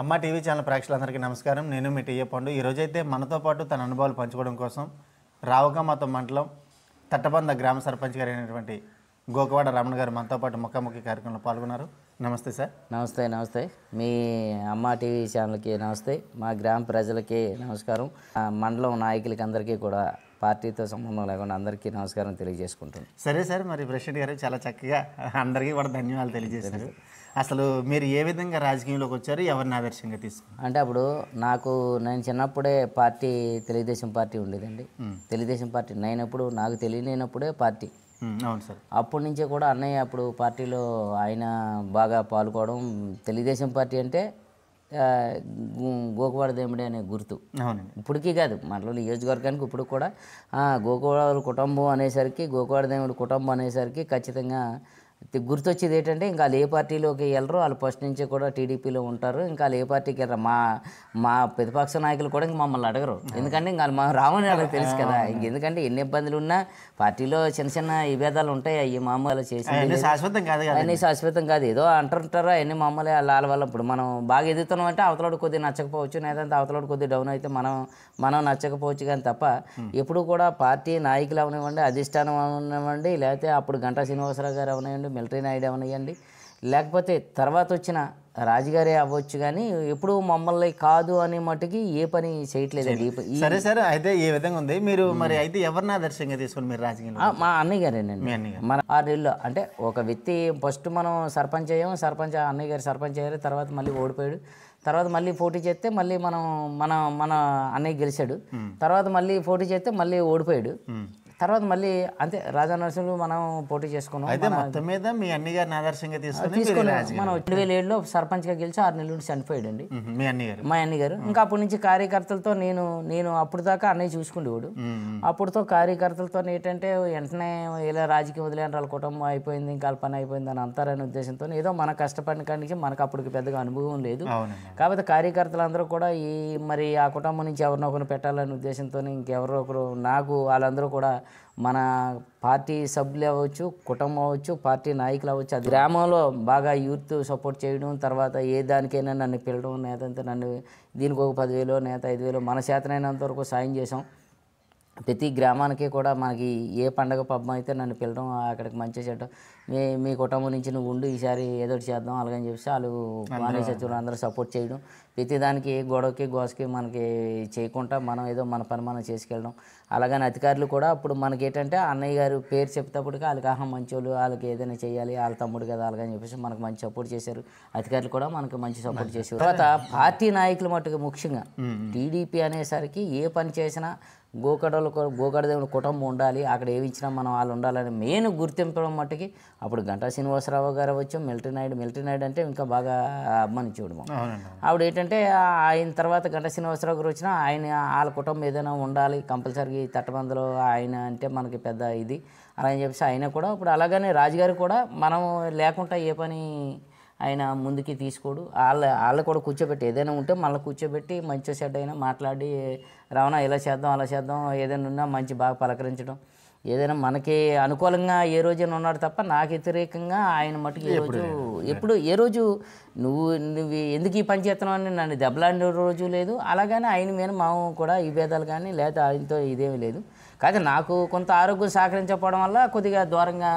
అమ్మ TV channel ప్రేక్షకులందరికీ నమస్కారం నేను మీ టీఏ పండు ఈరోజైతే మనతో పాటు తన అనుభవాలు పంచుకోవడం కోసం రావకమాత మండలం తట్టబంద గ్రామ సర్పంచ్ గారు అయినటువంటి గోకవాడ రమణ గారు మనతో పాటు ముఖాముఖి కార్యక్రమంలో పాల్గొన్నారు నమస్తే సార్ నమస్తే నమస్తే మీ అమ్మ టీవీ ఛానల్కి నమస్తే మా గ్రామ ప్రజలకి నమస్కారం మండలం నాయకులకి అందరికీ కూడా పార్టీతో సంబంధం లేకుండా అందరికీ నమస్కారం తెలియజేసుకుంటుంది సరే సార్ మరి ప్రెసిడెంట్ గారు చాలా చక్కగా అందరికీ కూడా ధన్యవాదాలు తెలియజేశారు అసలు మీరు ఏ విధంగా రాజకీయంలోకి వచ్చారు ఎవరిని ఆదర్శంగా తీసుకున్నారు అంటే అప్పుడు నాకు నేను చిన్నప్పుడే పార్టీ తెలుగుదేశం పార్టీ ఉండేదండి తెలుగుదేశం పార్టీ నేనప్పుడు నాకు తెలియనప్పుడే పార్టీ అవును సార్ అప్పటి నుంచే కూడా అన్నయ్య అప్పుడు పార్టీలో ఆయన బాగా పాల్గొనడం తెలుగుదేశం పార్టీ అంటే గోకువాడదేముడి అనే గుర్తు అవునండి ఇప్పటికీ కాదు మనలో నియోజకవర్గానికి ఇప్పుడు కూడా గోకువాడ కుటుంబం అనేసరికి గోకువాడదేముడి కుటుంబం అనేసరికి ఖచ్చితంగా గుర్తొచ్చేది ఏంటంటే ఇంకా ఏ పార్టీలోకి వెళ్ళరు వాళ్ళు ఫస్ట్ నుంచి కూడా టీడీపీలో ఉంటారు ఇంకా వాళ్ళు ఏ పార్టీకి వెళ్ళరు మా మా ప్రతిపక్ష నాయకులు కూడా ఇంక మమ్మల్ని అడగరు ఎందుకంటే ఇంకా మా రామని వాళ్ళకి తెలుసు కదా ఎందుకంటే ఎన్ని ఇబ్బందులు ఉన్నా పార్టీలో చిన్న చిన్న విభేదాలు ఉంటాయి అవి మామూలు చేసి శాశ్వతం కాదు అన్ని శాశ్వతం కాదు ఏదో అంటుంటారు అవన్నీ మామూలు వాళ్ళ వాళ్ళ ఇప్పుడు మనం బాగా ఎదుగుతున్నాం అంటే అవతలడు కొద్దిగా నచ్చకపోవచ్చు లేదంటే అవతలడు కొద్దిగా డౌన్ అయితే మనం మనం నచ్చకపోవచ్చు కానీ తప్ప ఎప్పుడు కూడా పార్టీ నాయకులు అవనివ్వండి అధిష్టానం అవనివ్వండి లేకపోతే అప్పుడు గంటా శ్రీనివాసరావు గారు అవనివ్వండి అవనివ్వండి మిలిటరీ నాయుడు అవనివ్వండి లేకపోతే తర్వాత వచ్చిన రాజుగారే అవ్వచ్చు కానీ ఎప్పుడు మమ్మల్ని కాదు అనే మటుకి ఏ పని చేయట్లేదండి సరే సరే అయితే ఏ విధంగా ఉంది మీరు మరి అయితే ఎవరిని ఆదర్శంగా తీసుకుని మీరు రాజకీయంలో మా అన్నయ్య గారేనండి మన ఆరేళ్ళలో అంటే ఒక వ్యక్తి ఫస్ట్ మనం సర్పంచ్ అయ్యాం సర్పంచ్ అన్నయ్య గారు సర్పంచ్ అయ్యారు తర్వాత మళ్ళీ ఓడిపోయాడు తర్వాత మళ్ళీ పోటీ చేస్తే మళ్ళీ మనం మన మన అన్నయ్య గెలిచాడు తర్వాత మళ్ళీ పోటీ చేస్తే మళ్ళీ ఓడిపోయాడు తర్వాత మళ్ళీ అంతే రాజా నర్సులు మనం పోటీ చేసుకున్నాం అయితే మనం రెండు వేల ఏడులో సర్పంచ్గా గెలిచి ఆరు నెలల నుంచి చనిపోయాడు అండి మీ అన్నగారు మా అన్నగారు ఇంకా అప్పటి నుంచి కార్యకర్తలతో నేను నేను అప్పుడు దాకా అన్నయ్య చూసుకునేవాడు అప్పుడుతో కార్యకర్తలతో ఏంటంటే వెంటనే ఇలా రాజకీయం వదిలేని వాళ్ళ కుటుంబం అయిపోయింది ఇంకా పని అయిపోయింది అని అంతారనే ఉద్దేశంతో ఏదో మన కష్టపడిన కానీ మనకు అప్పటికి పెద్దగా అనుభవం లేదు కాకపోతే కార్యకర్తలందరూ కూడా ఈ మరి ఆ కుటుంబం నుంచి ఎవరినొకరు పెట్టాలనే ఉద్దేశంతో ఇంకెవరో ఒకరు నాకు వాళ్ళందరూ కూడా మన పార్టీ సభ్యులు అవ్వచ్చు కుటుంబం అవ్వచ్చు పార్టీ నాయకులు అవ్వచ్చు అది గ్రామంలో బాగా యూత్ సపోర్ట్ చేయడం తర్వాత ఏ దానికైనా నన్ను పిలడం నేతంతా నన్ను దీనికి ఒక పదివేలు నేత ఐదు వేలు మన చేతనైనంత వరకు సాయం చేసాం ప్రతి గ్రామానికి కూడా మనకి ఏ పండగ పబ్బం అయితే నన్ను పిలడం అక్కడికి మంచి చేయడం మీ మీ కుటుంబం నుంచి నువ్వు ఉండు ఈసారి ఏదో చేద్దాం అలాగని చెప్పేసి వాళ్ళు బాగానే సచివులు అందరూ సపోర్ట్ చేయడం ప్రతిదానికి ఏ గొడవకి గోసకి మనకి చేయకుండా మనం ఏదో మన పని మనం చేసుకెళ్ళడం అలాగని అధికారులు కూడా అప్పుడు మనకి ఏంటంటే అన్నయ్య గారు పేరు చెప్తేప్పటికి వాళ్ళకి ఆహా వాళ్ళు వాళ్ళకి ఏదైనా చేయాలి వాళ్ళ తమ్ముడు కదా అలాగని చెప్పేసి మనకు మంచి సపోర్ట్ చేశారు అధికారులు కూడా మనకి మంచి సపోర్ట్ చేశారు తర్వాత పార్టీ నాయకులు మటుకు ముఖ్యంగా టీడీపీ అనేసరికి ఏ పని చేసినా గోకడలు గోకడదేవుని కుటుంబం ఉండాలి అక్కడ ఇచ్చినా మనం వాళ్ళు ఉండాలని మెయిన్ గుర్తింపడం మట్టుకి అప్పుడు గంటా శ్రీనివాసరావు గారు వచ్చాం మిలిటరీ నాయుడు మిలిటరీ నాయుడు అంటే ఇంకా బాగా చూడము ఆవిడ ఏంటంటే ఆయన తర్వాత గంటా శ్రీనివాసరావు గారు వచ్చినా ఆయన వాళ్ళ కుటుంబం ఏదైనా ఉండాలి కంపల్సరీ ఈ తట్టబందులో ఆయన అంటే మనకి పెద్ద ఇది అలా అని చెప్పేసి ఆయన కూడా ఇప్పుడు అలాగనే రాజుగారు కూడా మనం లేకుండా ఏ పని ఆయన ముందుకి తీసుకోడు వాళ్ళ వాళ్ళు కూడా కూర్చోబెట్టి ఏదైనా ఉంటే మళ్ళీ కూర్చోబెట్టి మంచి సెడ్ అయినా మాట్లాడి రవాణా ఇలా చేద్దాం అలా చేద్దాం ఏదైనా ఉన్నా మంచి బాగా పలకరించడం ఏదైనా మనకి అనుకూలంగా ఏ రోజైనా ఉన్నాడు తప్ప నాకు వ్యతిరేకంగా ఆయన మటుకు ఏ రోజు ఎప్పుడు ఏ రోజు నువ్వు నువ్వు ఎందుకు ఈ పని చేస్తున్నావు అని నన్ను దెబ్బలాడిన రోజు లేదు అలాగని ఆయన మీద మా కూడా విభేదాలు కానీ లేదా ఆయనతో ఇదేమీ లేదు కాదు నాకు కొంత ఆరోగ్యం సహకరించకపోవడం వల్ల కొద్దిగా దూరంగా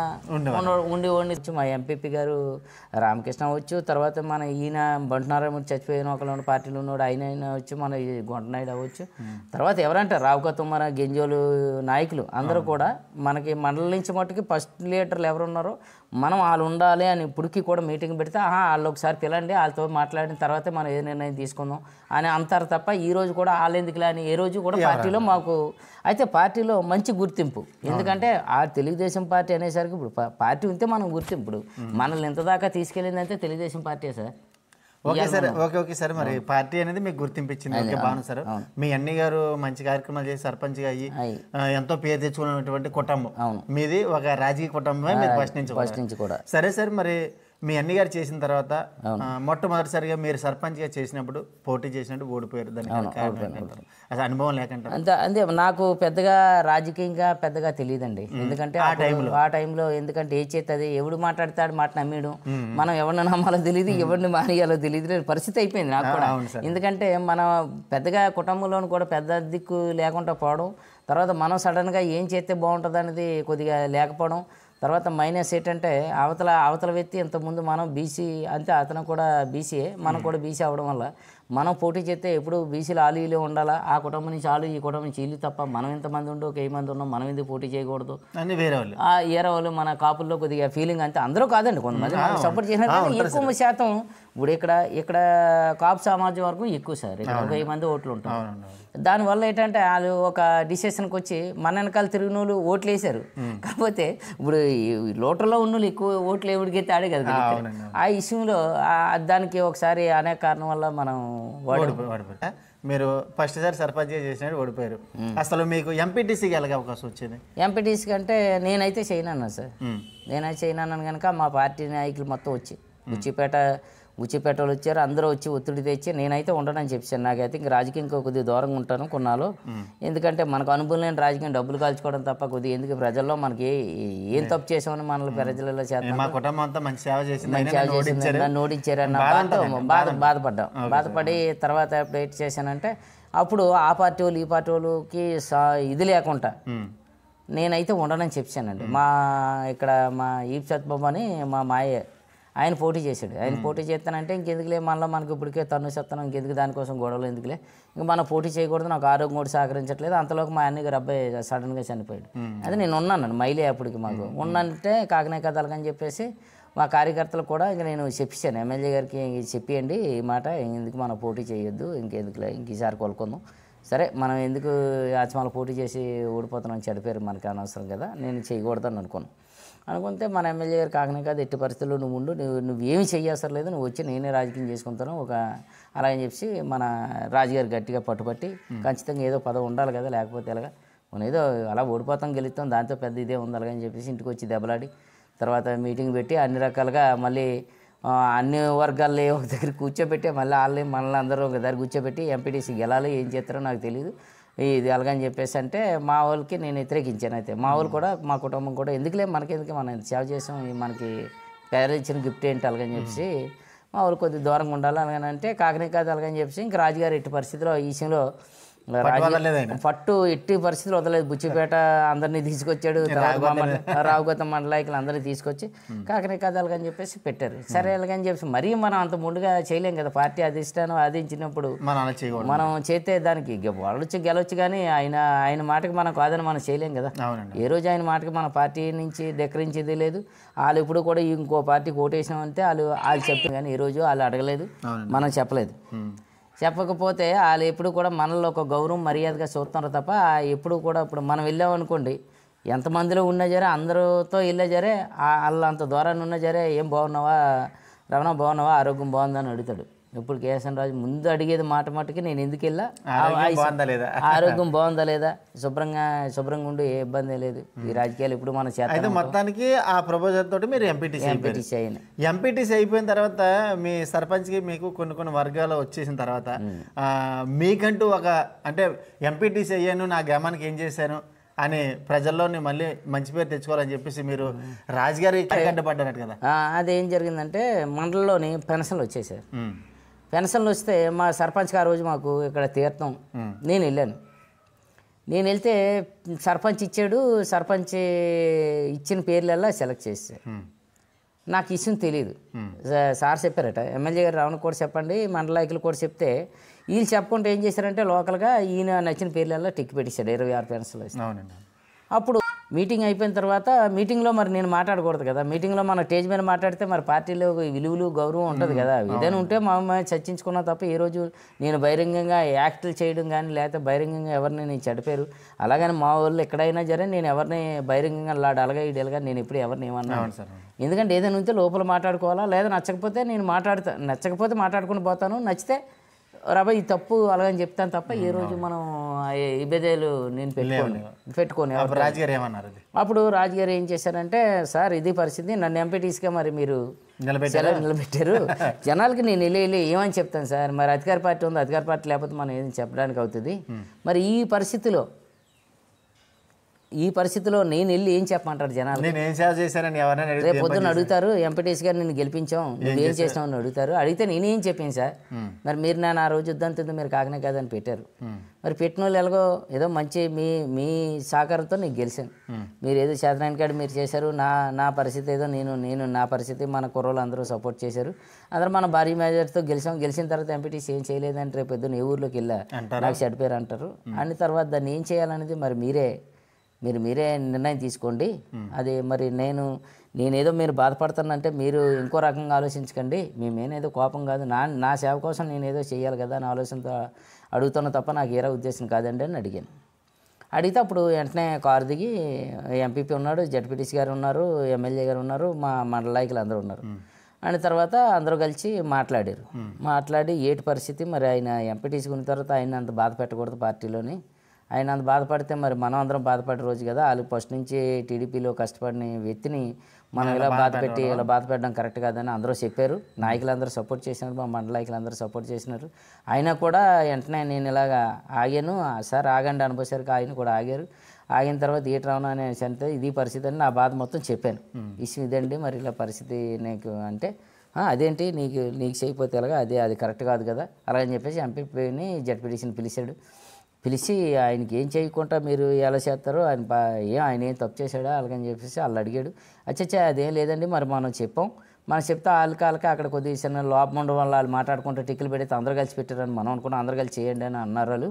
ఉండి ఉండి మా ఎంపీపీ గారు రామకృష్ణ వచ్చు తర్వాత మన ఈయన బంటనారాయణ చచ్చిపోయిన ఒకళ్ళు పార్టీలో ఉన్నాడు ఆయన వచ్చు మన గొంటనాయుడు అవ్వచ్చు తర్వాత ఎవరంటే రావు కతుమ్మర గెంజోలు నాయకులు అందరూ కూడా మనకి మండలి నుంచి మట్టుకి ఫస్ట్ లీడర్లు ఎవరున్నారో మనం వాళ్ళు ఉండాలి అని ఇప్పటికీ కూడా మీటింగ్ పెడితే వాళ్ళు ఒకసారి పిలండి వాళ్ళతో మాట్లాడిన తర్వాతే మనం ఏ నిర్ణయం తీసుకుందాం అని అంటారు తప్ప ఈ రోజు కూడా వాళ్ళు ఎందుకు అని ఏ రోజు కూడా పార్టీలో మాకు అయితే పార్టీలో మంచి గుర్తింపు ఎందుకంటే ఆ తెలుగుదేశం పార్టీ అనేసరికి ఇప్పుడు పార్టీ ఉంటే మనం గుర్తింపు మనల్ని మనల్ని ఇంతదాకా తీసుకెళ్ళిందంటే Telugu Desam party sir okay sir okay okay sir మరి పార్టీ అనేది మీకు గుర్తింపించింది ఓకే బాను సార్ మీ అన్ని గారు మంచి కార్యక్రమాలు చేసి గా అయ్యి ఎంతో పేరు తెచ్చుకున్నటువంటి కుటుంబం మీది ఒక రాజకీయ కుటుంబమే మీరు ఫస్ట్ నుంచి కూడా సరే సార్ మరి మీ అన్నగారు చేసిన తర్వాత మొట్టమొదటిసారిగా మీరు సర్పంచ్గా చేసినప్పుడు పోటీ చేసినట్టు ఓడిపోయారు దానికి అనుభవం లేకుండా అంతే అంతే నాకు పెద్దగా రాజకీయంగా పెద్దగా తెలియదండి ఎందుకంటే ఆ టైంలో ఆ టైంలో ఎందుకంటే ఏ చేస్తుంది ఎవడు మాట్లాడతాడు మాట నమ్మేయడం మనం ఎవరిని నమ్మాలో తెలియదు ఎవరిని మానేయాలో తెలియదు పరిస్థితి అయిపోయింది నాకు కూడా ఎందుకంటే మనం పెద్దగా కుటుంబంలో కూడా పెద్ద దిక్కు లేకుండా పోవడం తర్వాత మనం సడన్గా ఏం చేస్తే బాగుంటుంది అనేది కొద్దిగా లేకపోవడం తర్వాత మైనస్ ఏంటంటే అవతల అవతల వ్యక్తి ఇంతకుముందు మనం బీసీ అంతే అతను కూడా బీసీఏ మనం కూడా బీసీ అవ్వడం వల్ల మనం పోటీ చేస్తే ఎప్పుడు బీసీలు ఆలీలే ఉండాలా ఆ కుటుంబం నుంచి ఆలు ఈ కుటుంబం నుంచి ఇల్లు తప్ప మనం ఎంతమంది ఉండో ఒక మంది ఉన్నాం మనం ఎందుకు పోటీ చేయకూడదు వేరే వాళ్ళు ఆ ఏరే వాళ్ళు మన కాపుల్లో కొద్దిగా ఫీలింగ్ అంతే అందరూ కాదండి కొంతమంది సపోర్ట్ చేసినట్టు ఎక్కువ శాతం ఇప్పుడు ఇక్కడ ఇక్కడ కాపు సమాజం వరకు ఎక్కువ సార్ ఇక్కడ ఒక మంది ఓట్లు ఉంటాం దానివల్ల ఏంటంటే వాళ్ళు ఒక డిసిషన్కి వచ్చి మన వెనకాల తిరిగిన వాళ్ళు ఓట్లు వేశారు కాకపోతే ఇప్పుడు లోటర్లో ఉన్న వాళ్ళు ఎక్కువ ఓట్లు ఎవరికైతే ఆడే కదా ఆ విషయంలో దానికి ఒకసారి అనేక కారణం వల్ల మనం మీరు ఫస్ట్ సారి సర్పంచ్గా చేసినట్టు ఓడిపోయారు అసలు మీకు ఎంపీటీసీకి ఎలాగ అవకాశం వచ్చింది ఎంపీటీసీ అంటే నేనైతే అన్నా సార్ నేనైతే చేయనన్నాను కనుక మా పార్టీ నాయకులు మొత్తం వచ్చి బుచ్చిపేట గుచ్చిపేటలు వచ్చారు అందరూ వచ్చి ఒత్తిడి తెచ్చి నేనైతే అని చెప్పాను నాకైతే ఇంక రాజకీయం కొద్దిగా దూరంగా ఉంటాను కొన్నాళ్ళు ఎందుకంటే మనకు అనుభవం లేని రాజకీయం డబ్బులు కాల్చుకోవడం తప్ప కొద్దిగా ఎందుకు ప్రజల్లో మనకి ఏం తప్పు చేసామని మనల్ని ప్రజలలో చేస్తాం ఓడించారన్న బాధ బాధపడ్డాం బాధపడి తర్వాత ఎప్పుడు చేశానంటే అప్పుడు ఆ పార్టీ వాళ్ళు ఈ పార్టీ వాళ్ళకి ఇది లేకుండా నేనైతే ఉండనని చెప్పానండి మా ఇక్కడ మా ఈప్ సత్బాబు అని మా మాయ ఆయన పోటీ చేశాడు ఆయన పోటీ చేస్తానంటే ఇంకెందుకులే మనలో మనకి ఇప్పటికే తన్ను చెప్తాను ఇంకెందుకు దానికోసం గొడవలు ఎందుకులే ఇంక మనం పోటీ చేయకూడదు నాకు ఆరోగ్యం కూడా సహకరించట్లేదు అంతలోకి మా అన్నగారు అబ్బాయి సడన్గా చనిపోయాడు అదే నేను ఉన్నాను మైలే అప్పటికి మాకు ఉన్నంటే కాకినాయ కథలకని చెప్పేసి మా కార్యకర్తలు కూడా ఇంక నేను చెప్పాను ఎమ్మెల్యే గారికి చెప్పియండి ఈ మాట ఎందుకు మనం పోటీ చేయొద్దు ఇంకెందుకులే ఇంక ఈసారి కోలుకుందాం సరే మనం ఎందుకు ఆచమాల పోటీ చేసి ఓడిపోతున్నాం చెడిపోయారు మనకు అనవసరం కదా నేను చేయకూడదని అనుకున్నాను అనుకుంటే మన ఎమ్మెల్యే గారు కాకనే కాదు ఎట్టి పరిస్థితుల్లో నువ్వు ఉండు నువ్వు నువ్వేమి చెయ్యాల్సిన లేదు నువ్వు వచ్చి నేనే రాజకీయం చేసుకుంటాను ఒక అలా అని చెప్పి మన రాజుగారు గట్టిగా పట్టుబట్టి ఖచ్చితంగా ఏదో పదవి ఉండాలి కదా లేకపోతే ఎలాగా మనం ఏదో అలా ఓడిపోతాం గెలుస్తాం దాంతో పెద్ద ఇదే ఉండాలి అని చెప్పేసి ఇంటికి వచ్చి దెబ్బలాడి తర్వాత మీటింగ్ పెట్టి అన్ని రకాలుగా మళ్ళీ అన్ని వర్గాల్లో ఒక దగ్గర కూర్చోబెట్టి మళ్ళీ వాళ్ళని మనల్ని అందరూ ఒక దగ్గర కూర్చోబెట్టి ఎంపీటీసీ గెలాలి ఏం చేస్తారో నాకు తెలియదు ఇది అలాగని చెప్పేసి అంటే మా వాళ్ళకి నేను వ్యతిరేకించాను అయితే మా వాళ్ళు కూడా మా కుటుంబం కూడా ఎందుకులే మనకెందుకు మనం సేవ చేసాం మనకి పేరు ఇచ్చిన గిఫ్ట్ ఏంటి అలాగని చెప్పేసి మా వాళ్ళు కొద్దిగా దూరంగా ఉండాలి అలాగని అంటే కాకనే కాదు అలాగని చెప్పేసి ఇంక రాజుగారు ఎట్టి పరిస్థితిలో ఈ విషయంలో పట్టు ఎట్టి పరిస్థితులు వదలేదు బుచ్చిపేట అందరినీ తీసుకొచ్చాడు రావుగత మండలాయకులు అందరినీ తీసుకొచ్చి కాకరే కథలు అని చెప్పేసి పెట్టారు సరే అని చెప్పేసి మరీ మనం అంత ముందుగా చేయలేం కదా పార్టీ అధిష్టానం ఆదించినప్పుడు మనం చేస్తే దానికి వాళ్ళొచ్చి గెలవచ్చు కానీ ఆయన ఆయన మాటకి మనం కాదని మనం చేయలేం కదా ఏ రోజు ఆయన మాటకి మన పార్టీ నుంచి దక్కరించేది లేదు వాళ్ళు ఇప్పుడు కూడా ఇంకో పార్టీకి ఓటేసినామంటే వాళ్ళు వాళ్ళు చెప్పారు కానీ ఈ రోజు వాళ్ళు అడగలేదు మనం చెప్పలేదు చెప్పకపోతే వాళ్ళు ఎప్పుడు కూడా మనల్లో ఒక గౌరవం మర్యాదగా చూస్తున్నారు తప్ప ఎప్పుడు కూడా ఇప్పుడు మనం వెళ్ళామనుకోండి ఎంతమందిలో ఉన్నా జరే అందరితో వెళ్ళా జరే వాళ్ళంత అంత దూరాన్ని ఉన్నా జరే ఏం బాగున్నావా రమణ బాగున్నావా ఆరోగ్యం బాగుందని అడుగుతాడు ఇప్పుడు కేఎస్ఎన్ రాజు ముందు అడిగేది మాట మాటకి నేను ఎందుకు వెళ్ళా ఆరోగ్యం బాగుందా లేదా శుభ్రంగా శుభ్రంగా ఉండి ఏ ఇబ్బంది లేదు ఈ రాజకీయాలు ఇప్పుడు మన అయితే మొత్తానికి ఆ ప్రపోజల్ తోటి మీరు ఎంపీటీసీ ఎంపీటీసీ ఎంపీటీసీ అయిపోయిన తర్వాత మీ సర్పంచ్కి మీకు కొన్ని కొన్ని వర్గాలు వచ్చేసిన తర్వాత మీకంటూ ఒక అంటే ఎంపీటీసీ అయ్యాను నా గ్రామానికి ఏం చేశాను అని ప్రజల్లోని మళ్ళీ మంచి పేరు తెచ్చుకోవాలని చెప్పేసి మీరు రాజుగారి కదా అదేం జరిగిందంటే మండలంలోని పెన్షన్లు వచ్చేసారు పెన్షన్లు వస్తే మా సర్పంచ్ ఆ రోజు మాకు ఇక్కడ తీర్థం నేను వెళ్ళాను నేను వెళ్తే సర్పంచ్ ఇచ్చాడు సర్పంచ్ ఇచ్చిన పేర్లల్లా సెలెక్ట్ చేస్తే నాకు ఇష్యూ తెలియదు సార్ చెప్పారట ఎమ్మెల్యే గారు రావణ కూడా చెప్పండి మండలాయకులు కూడా చెప్తే వీళ్ళు చెప్పకుండా ఏం చేశారంటే లోకల్గా ఈయన నచ్చిన పేర్లల్లా టిక్ పెట్టేశాడు ఇరవై ఆరు పెన్షన్లు అప్పుడు మీటింగ్ అయిపోయిన తర్వాత మీటింగ్లో మరి నేను మాట్లాడకూడదు కదా మీటింగ్లో మనం స్టేజ్ మీద మాట్లాడితే మరి పార్టీలో విలువలు గౌరవం ఉంటుంది కదా hmm. ఏదైనా ఉంటే మా అమ్మాయి చర్చించుకున్నా తప్ప ఈరోజు నేను బహిరంగంగా యాక్ట్లు చేయడం కానీ లేకపోతే బహిరంగంగా ఎవరిని నేను చెడపేరు అలాగని మా వాళ్ళు ఎక్కడైనా జరే నేను ఎవరిని బహిరంగంగా లాడు అలగా ఇడలగా నేను ఎప్పుడు ఎవరిని ఏమన్నా ఎందుకంటే ఏదైనా ఉంటే లోపల మాట్లాడుకోవాలా లేదా నచ్చకపోతే నేను మాట్లాడతా నచ్చకపోతే మాట్లాడుకుని పోతాను నచ్చితే రాబా ఈ తప్పు అలాగని చెప్తాను తప్ప ఈ రోజు మనం ఇబేదేలు నేను పెట్టుకోను పెట్టుకోను రాజుగారు ఏమన్నారు అప్పుడు రాజుగారు ఏం చేశారంటే సార్ ఇది పరిస్థితి నన్ను ఎంపీటీస్గా మరి మీరు నిలబెట్టారు జనాలకి నేను వెళ్ళి ఏమని చెప్తాను సార్ మరి అధికార పార్టీ ఉంది అధికార పార్టీ లేకపోతే మనం ఏం చెప్పడానికి అవుతుంది మరి ఈ పరిస్థితిలో ఈ పరిస్థితిలో నేను వెళ్ళి ఏం చెప్పమంటారు జనాలు రేపు పొద్దున్న అడుగుతారు ఎంపీటీసీ గారు నేను గెలిపించాం నువ్వు ఏం చేసినావు అడుగుతారు అడిగితే నేనేం చెప్పాను సార్ మరి మీరు నేను ఆ రోజు వద్దంత మీరు కాకనే కాదని పెట్టారు మరి పెట్టిన వాళ్ళు ఎలాగో ఏదో మంచి మీ మీ సహకారంతో నేను గెలిచాను మీరు ఏదో చేతనాయన కాడ మీరు చేశారు నా నా పరిస్థితి ఏదో నేను నేను నా పరిస్థితి మన కుర్రోళ్ళు అందరూ సపోర్ట్ చేశారు అందరూ మన భారీ మేజర్తో గెలిచాం గెలిచిన తర్వాత ఎంపీటీసీ ఏం చేయలేదంటే రేపు పొద్దున్న ఏ ఊర్లోకి వెళ్ళా నాకు చెడిపోయారు అంటారు అన్ని తర్వాత దాన్ని ఏం చేయాలనేది మరి మీరే మీరు మీరే నిర్ణయం తీసుకోండి అది మరి నేను నేనేదో మీరు అంటే మీరు ఇంకో రకంగా ఆలోచించకండి మేమేనేదో కోపం కాదు నా నా సేవ కోసం నేనేదో చేయాలి కదా నా ఆలోచనతో అడుగుతున్నా తప్ప నాకు ఏరా ఉద్దేశం కాదండి అని అడిగాను అడిగితే అప్పుడు వెంటనే కారు దిగి ఎంపీపీ ఉన్నాడు జడ్పీటీసీ గారు ఉన్నారు ఎమ్మెల్యే గారు ఉన్నారు మా మండలాయకులు అందరూ ఉన్నారు అండ్ తర్వాత అందరూ కలిసి మాట్లాడారు మాట్లాడి ఏటి పరిస్థితి మరి ఆయన ఎంపీటీసీ ఉన్న తర్వాత ఆయన అంత బాధ పెట్టకూడదు పార్టీలోని ఆయన అంత బాధపడితే మరి మనం అందరం బాధపడే రోజు కదా వాళ్ళు ఫస్ట్ నుంచి టీడీపీలో కష్టపడిన వ్యక్తిని మనం ఇలా బాధ పెట్టి ఇలా బాధపడడం కరెక్ట్ కాదని అందరూ చెప్పారు నాయకులందరూ సపోర్ట్ చేసినారు మా మండలాయకులందరూ సపోర్ట్ చేసినారు అయినా కూడా వెంటనే నేను ఇలాగా ఆగాను సార్ ఆగండి అనుభవసరికి ఆయన కూడా ఆగారు ఆగిన తర్వాత ఏటి రావణ అనే అంటే ఇది పరిస్థితి అని నా బాధ మొత్తం చెప్పాను ఇష్యూ ఇదండి మరి ఇలా పరిస్థితి నీకు అంటే అదేంటి నీకు నీకు చేయకపోతే ఎలాగా అదే అది కరెక్ట్ కాదు కదా అలాగని చెప్పేసి ఎంపీని జడ్పీటీసీని పిలిచాడు పిలిచి ఆయనకి ఏం చేయకుండా మీరు ఎలా చేస్తారో ఆయన ఏం ఆయన ఏం తప్పు చేశాడా అలాగని చెప్పేసి వాళ్ళు అడిగాడు అచ్చచ్చా అదేం లేదండి మరి మనం చెప్పాం మనం చెప్తే వాళ్ళకి వాళ్ళకి అక్కడ కొద్దిగా చిన్న లోపం ఉండడం వల్ల వాళ్ళు మాట్లాడుకుంటే టిక్కులు పెడితే అందరూ కలిసి పెట్టారని మనం అనుకున్నాం అందరూ కలిసి చేయండి అని అన్నారు వాళ్ళు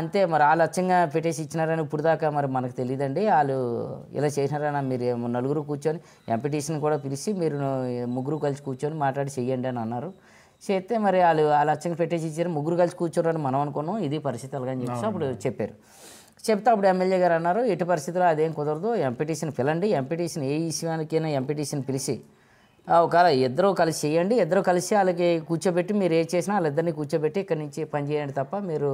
అంతే మరి వాళ్ళు అచ్చంగా పెట్టేసి ఇచ్చినారని ఇప్పుడు దాకా మరి మనకు తెలియదండి వాళ్ళు ఇలా చేసినారని మీరు నలుగురు కూర్చొని ఎంపీటీసీని కూడా పిలిచి మీరు ముగ్గురు కలిసి కూర్చొని మాట్లాడి చేయండి అని అన్నారు చేస్తే మరి వాళ్ళు వాళ్ళు అచ్చకి పెట్టేసి ఇచ్చారు ముగ్గురు కలిసి కూర్చోరని మనం అనుకున్నాం ఇది పరిస్థితి అని చెప్పేసి అప్పుడు చెప్పారు చెప్తే అప్పుడు ఎమ్మెల్యే గారు అన్నారు ఎటు పరిస్థితిలో అదేం కుదరదు ఎంపీటీసీని పిలండి ఎంపీటీసీని ఏ విషయానికైనా ఎంపీటీసీని పిలిచి ఒకవేళ ఇద్దరు కలిసి చేయండి ఇద్దరు కలిసి వాళ్ళకి కూర్చోబెట్టి మీరు ఏ చేసినా వాళ్ళిద్దరిని కూర్చోబెట్టి ఇక్కడి నుంచి పని చేయండి తప్ప మీరు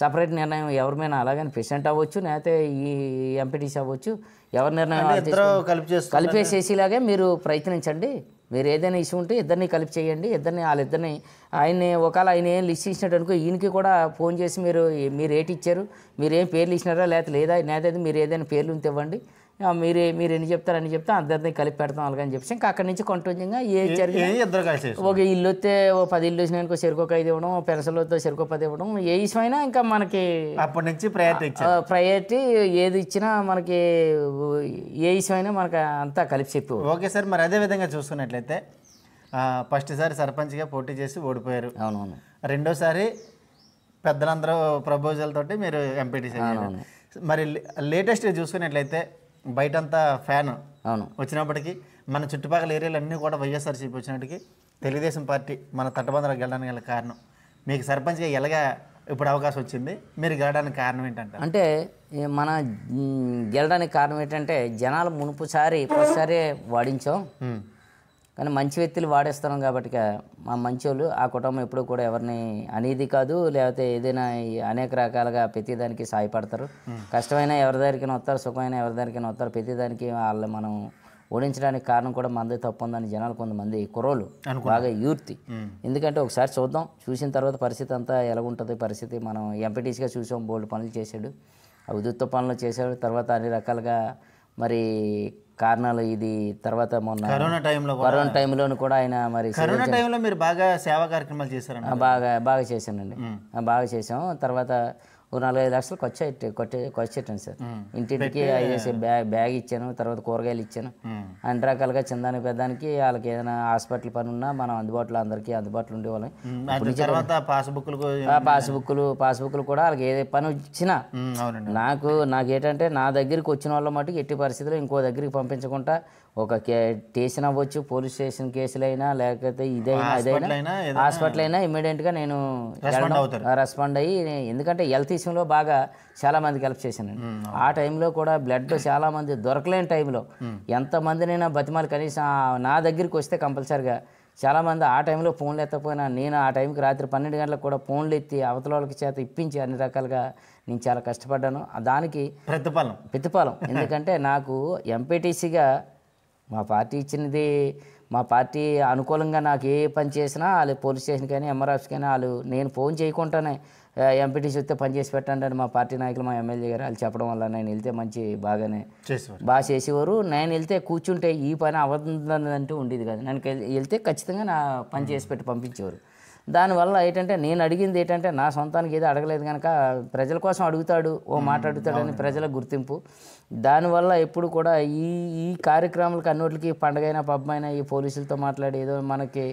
సపరేట్ నిర్ణయం ఎవరిమైనా అలాగని ప్రెసిడెంట్ అవ్వచ్చు లేకపోతే ఈ ఎంపీటీసీ అవ్వచ్చు ఎవరి నిర్ణయం కలిపేసేసిలాగే మీరు ప్రయత్నించండి మీరు ఏదైనా ఇష్యూ ఉంటే ఇద్దరిని కలిపి చేయండి ఇద్దరిని వాళ్ళిద్దరిని ఆయన్ని ఒకవేళ ఆయన ఏం లిస్ట్ ఇచ్చినట్టు అనుకో ఈయనకి కూడా ఫోన్ చేసి మీరు మీరు ఏటిచ్చారు ఇచ్చారు మీరు ఏం పేర్లు ఇచ్చినారా లేకపోతే లేదా లేదా మీరు ఏదైనా పేర్లు ఉంటే ఇవ్వండి మీరే మీరు ఎన్ని చెప్తారని చెప్తే అందరినీ కలిపి పెడతాం అలాగని చెప్పేసి ఇంకా అక్కడి నుంచి కంటిన్యూగా ఏ జరిగింది ఒక ఇల్లు వస్తే ఓ పది ఇల్లు వచ్చినాక చెరుకు ఒక ఐదు ఇవ్వడం పెన్సల్ వస్తే చెరుకు పది ఇవ్వడం ఏ ఇష్టమైనా ఇంకా మనకి అప్పటి నుంచి ప్రయారిటీ ప్రయారిటీ ఏది ఇచ్చినా మనకి ఏ ఇష్టమైనా మనకి అంతా కలిపి చెప్పు ఓకే సార్ మరి అదే విధంగా చూసుకున్నట్లయితే ఫస్ట్ సారి సర్పంచ్గా పోటీ చేసి ఓడిపోయారు అవునవును రెండోసారి పెద్దలందరూ ప్రపోజల్ తోటి మీరు ఎంపీటీసీ మరి లేటెస్ట్ చూసుకున్నట్లయితే బయటంతా ఫ్యాన్ అవును వచ్చినప్పటికీ మన చుట్టుపక్కల అన్నీ కూడా వైఎస్ఆర్సీపీ వచ్చినప్పటికీ తెలుగుదేశం పార్టీ మన తట్టబంధాలకు వెళ్ళడానికి గల కారణం మీకు సర్పంచ్గా ఎలాగా ఇప్పుడు అవకాశం వచ్చింది మీరు గెలడానికి కారణం ఏంటంటే అంటే మన గెలడానికి కారణం ఏంటంటే జనాలు మునుపుసారి ప్రతిసారి వాడించాం కానీ మంచి వ్యక్తులు వాడేస్తున్నాం కాబట్టి మా వాళ్ళు ఆ కుటుంబం ఎప్పుడు కూడా ఎవరిని అనేది కాదు లేకపోతే ఏదైనా అనేక రకాలుగా ప్రతిదానికి సాయపడతారు కష్టమైన ఎవరి దగ్గరికైనా వస్తారు సుఖమైన ఎవరి దగ్గరికైనా వస్తారు ప్రతిదానికి వాళ్ళు మనం ఓడించడానికి కారణం కూడా మంది తప్పు ఉందని జనాలు కొంతమంది కుర్రోలు బాగా యూర్తి ఎందుకంటే ఒకసారి చూద్దాం చూసిన తర్వాత పరిస్థితి అంతా ఎలాగుంటుంది పరిస్థితి మనం ఎంపీటీసీగా చూసాం బోల్డ్ పనులు చేశాడు ఆ ఉద్యుత్వ పనులు చేశాడు తర్వాత అన్ని రకాలుగా మరి కారణాలు ఇది తర్వాత మొన్న కరోనా టైంలో కరోనా టైంలో కూడా ఆయన మరి కరోనా టైంలో మీరు బాగా సేవా కార్యక్రమాలు చేశారు బాగా బాగా చేశానండి బాగా చేశాం తర్వాత ఓ ఐదు లక్షలు ఖర్చు కొట్టే ఖర్చెట్టాను సార్ ఇంటింటికి అయ్యేసి బ్యాగ్ బ్యాగ్ ఇచ్చాను తర్వాత కూరగాయలు ఇచ్చాను అన్ని రకాలుగా చిన్నదానికి పెద్దానికి వాళ్ళకి ఏదైనా హాస్పిటల్ పని ఉన్నా మనం అందుబాటులో అందరికీ అందుబాటులో ఉండేవాళ్ళం తర్వాత పాస్బుక్లు పాస్బుక్లు కూడా వాళ్ళకి ఏ పని ఇచ్చినా నాకు నాకు ఏంటంటే నా దగ్గరికి వచ్చిన వాళ్ళ మటుకు ఎట్టి పరిస్థితుల్లో ఇంకో దగ్గరికి పంపించకుండా ఒక స్టేషన్ అవ్వచ్చు పోలీస్ స్టేషన్ కేసులు అయినా లేకపోతే ఇదైనా అదైనా హాస్పిటల్ అయినా గా నేను రెస్పాండ్ అయ్యి ఎందుకంటే హెల్త్ ఇష్యూలో బాగా చాలా మందికి హెల్ప్ చేశాను ఆ టైంలో కూడా బ్లడ్ చాలా మంది దొరకలేని టైంలో ఎంత మందినైనా బతిమాలి కనీసం నా దగ్గరికి వస్తే కంపల్సరిగా చాలామంది ఆ టైంలో ఫోన్లు ఎత్తపోయినా నేను ఆ టైంకి రాత్రి పన్నెండు గంటలకు కూడా ఫోన్లు ఎత్తి అవతల వాళ్ళకి చేత ఇప్పించి అన్ని రకాలుగా నేను చాలా కష్టపడ్డాను దానికి ప్రతిఫలం ప్రతిఫలం ఎందుకంటే నాకు ఎంపీటీసీగా మా పార్టీ ఇచ్చినది మా పార్టీ అనుకూలంగా నాకు ఏ పని చేసినా వాళ్ళు పోలీస్ స్టేషన్ కానీ ఎంఆర్ఎఫ్స్ కానీ వాళ్ళు నేను ఫోన్ చేయకుండానే ఎంపీటీసీ వస్తే పని చేసి పెట్టండి అని మా పార్టీ నాయకులు మా ఎమ్మెల్యే గారు వాళ్ళు చెప్పడం వల్ల నేను వెళ్తే మంచి బాగానే బాగా చేసేవారు నేను వెళ్తే కూర్చుంటే ఈ పని అవదంటూ ఉండేది కాదు నేను వెళ్తే ఖచ్చితంగా నా పని చేసి పెట్టి పంపించేవారు దానివల్ల ఏంటంటే నేను అడిగింది ఏంటంటే నా సొంతానికి ఏదో అడగలేదు కనుక ప్రజల కోసం అడుగుతాడు ఓ మాట అడుగుతాడని ప్రజల గుర్తింపు దానివల్ల ఎప్పుడు కూడా ఈ ఈ కార్యక్రమాలకు అన్నిటికీ పబ్బం అయినా ఈ పోలీసులతో మాట్లాడి ఏదో మనకి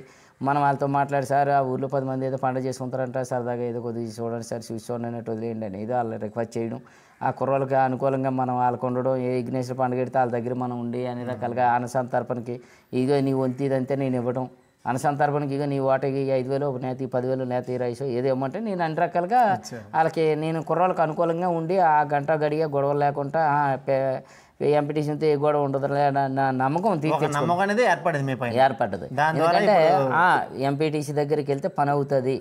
మనం వాళ్ళతో మాట్లాడి సార్ ఆ ఊర్లో పది మంది ఏదో పండుగ చేసుకుంటారంట సరదాగా ఏదో కొద్దిగా చూడండి సార్ చూసి చూడండి అన్నట్టు వదిలేయండి అని ఏదో వాళ్ళు రిక్వెస్ట్ చేయడం ఆ కుర్రలకి అనుకూలంగా మనం వాళ్ళకు ఉండడం ఏ విఘ్నేశ్వర పండుగ పెడితే వాళ్ళ దగ్గర మనం ఉండి అన్ని రకాలుగా ఆనసాన్ తరపునకి ఇదిగో నీ వంతి ఇదంతా నేను ఇవ్వడం సందర్భానికి ఇక నీ వాటికి ఐదు వేలు ఒక నేత పదివేలు నేత రైస్ ఇవ్వమంటే నేను అన్ని రకాలుగా వాళ్ళకి నేను కుర్రాళ్ళకి అనుకూలంగా ఉండి ఆ గంట గడిగా గొడవలు లేకుండా ఎంపిటీషన్తో ఏ గొడవ ఉండదు నా నమ్మకం నమ్మకం అనేది ఏర్పడదు ఏర్పడ్డది ఎందుకంటే ఎంపీటీసీ దగ్గరికి వెళ్తే పని అవుతుంది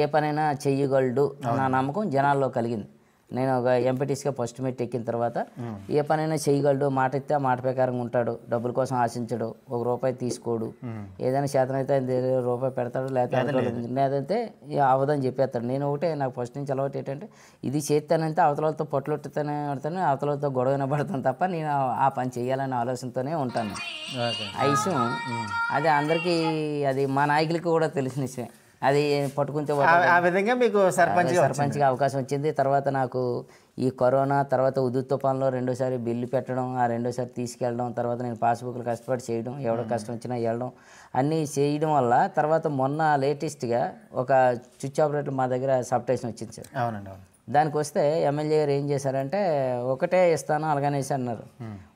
ఏ పనైనా చెయ్యగలడు నా నమ్మకం జనాల్లో కలిగింది నేను ఒక ఎంపీటీసీగా ఫస్ట్ మెట్ ఎక్కిన తర్వాత hmm. ఏ పనైనా చేయగలడు మాట ఇస్తే ఆ మాట ప్రకారంగా ఉంటాడు డబ్బుల కోసం ఆశించడు ఒక రూపాయి తీసుకోడు hmm. ఏదైనా శాతం అయితే రూపాయి పెడతాడు లేకపోతే లేదంటే అవదని చెప్పేస్తాడు నేను ఒకటే నాకు ఫస్ట్ నుంచి అలవాటు ఏంటంటే ఇది చేస్తానంటే అవతలతో పొట్లొట్టుతూనే పడతాను అవతలతో గొడవ పడతాను తప్ప నేను ఆ పని చేయాలనే ఆలోచనతోనే ఉంటాను ఐసం hmm. అది అందరికీ అది మా నాయకులకి కూడా తెలిసిన విషయం అది పట్టుకుంటే ఆ విధంగా మీకు సర్పంచ్ సర్పంచ్గా అవకాశం వచ్చింది తర్వాత నాకు ఈ కరోనా తర్వాత ఉదు తుఫాన్లో రెండోసారి బిల్లు పెట్టడం ఆ రెండోసారి తీసుకెళ్ళడం తర్వాత నేను పాస్బుక్లు కష్టపడి చేయడం ఎవడో కష్టం వచ్చినా వెళ్ళడం అన్నీ చేయడం వల్ల తర్వాత మొన్న లేటెస్ట్గా ఒక స్విచ్ ఆపరేటర్ మా దగ్గర సబ్టేషన్ వచ్చింది సార్ అవునండి అవును దానికి వస్తే ఎమ్మెల్యే గారు ఏం చేశారంటే ఒకటే ఇస్తాను అలాగనేసి అన్నారు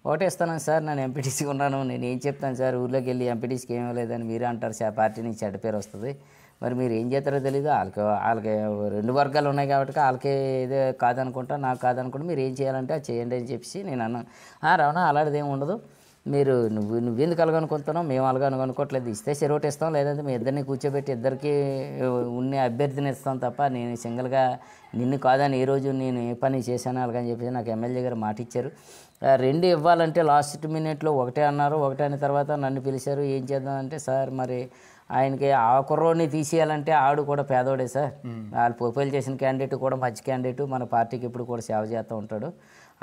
ఒకటే ఇస్తాను సార్ నేను ఎంపీటీసీకి ఉన్నాను నేను ఏం చెప్తాను సార్ ఊర్లోకి వెళ్ళి ఎంపీటీసీకి ఏమీ లేదని మీరే అంటారు సార్ పార్టీ నుంచి చెడ్డ పేరు వస్తుంది మరి మీరు ఏం చేస్తారో తెలియదు వాళ్ళకి వాళ్ళకి రెండు వర్గాలు ఉన్నాయి కాబట్టి వాళ్ళకి ఏదో కాదనుకుంటా నాకు కాదనుకుంటా మీరు ఏం చేయాలంటే అది చేయండి అని చెప్పేసి నేను అన్నాను రావణా అలాంటిది ఏమి ఉండదు మీరు నువ్వు అలాగ అలాగనుకుంటున్నావు మేము అలాగనుకోవట్లేదు ఇస్తే చెరువుట ఇస్తాం లేదంటే మీ ఇద్దరిని కూర్చోబెట్టి ఇద్దరికి ఉన్న అభ్యర్థిని ఇస్తాం తప్ప నేను సింగిల్గా నిన్ను కాదని ఏ రోజు నేను ఏ పని చేశాను అలాగని చెప్పేసి నాకు ఎమ్మెల్యే గారు మాట ఇచ్చారు రెండు ఇవ్వాలంటే లాస్ట్ మినిట్లో ఒకటే అన్నారు ఒకటే అయిన తర్వాత నన్ను పిలిచారు ఏం చేద్దామంటే సార్ మరి ఆయనకి ఆ కుర్రోని తీసేయాలంటే ఆడు కూడా పేదోడే సార్ వాళ్ళు ప్రొఫైల్ చేసిన క్యాండిడేట్ కూడా మంచి క్యాండిడేట్ మన పార్టీకి ఇప్పుడు కూడా సేవ చేస్తూ ఉంటాడు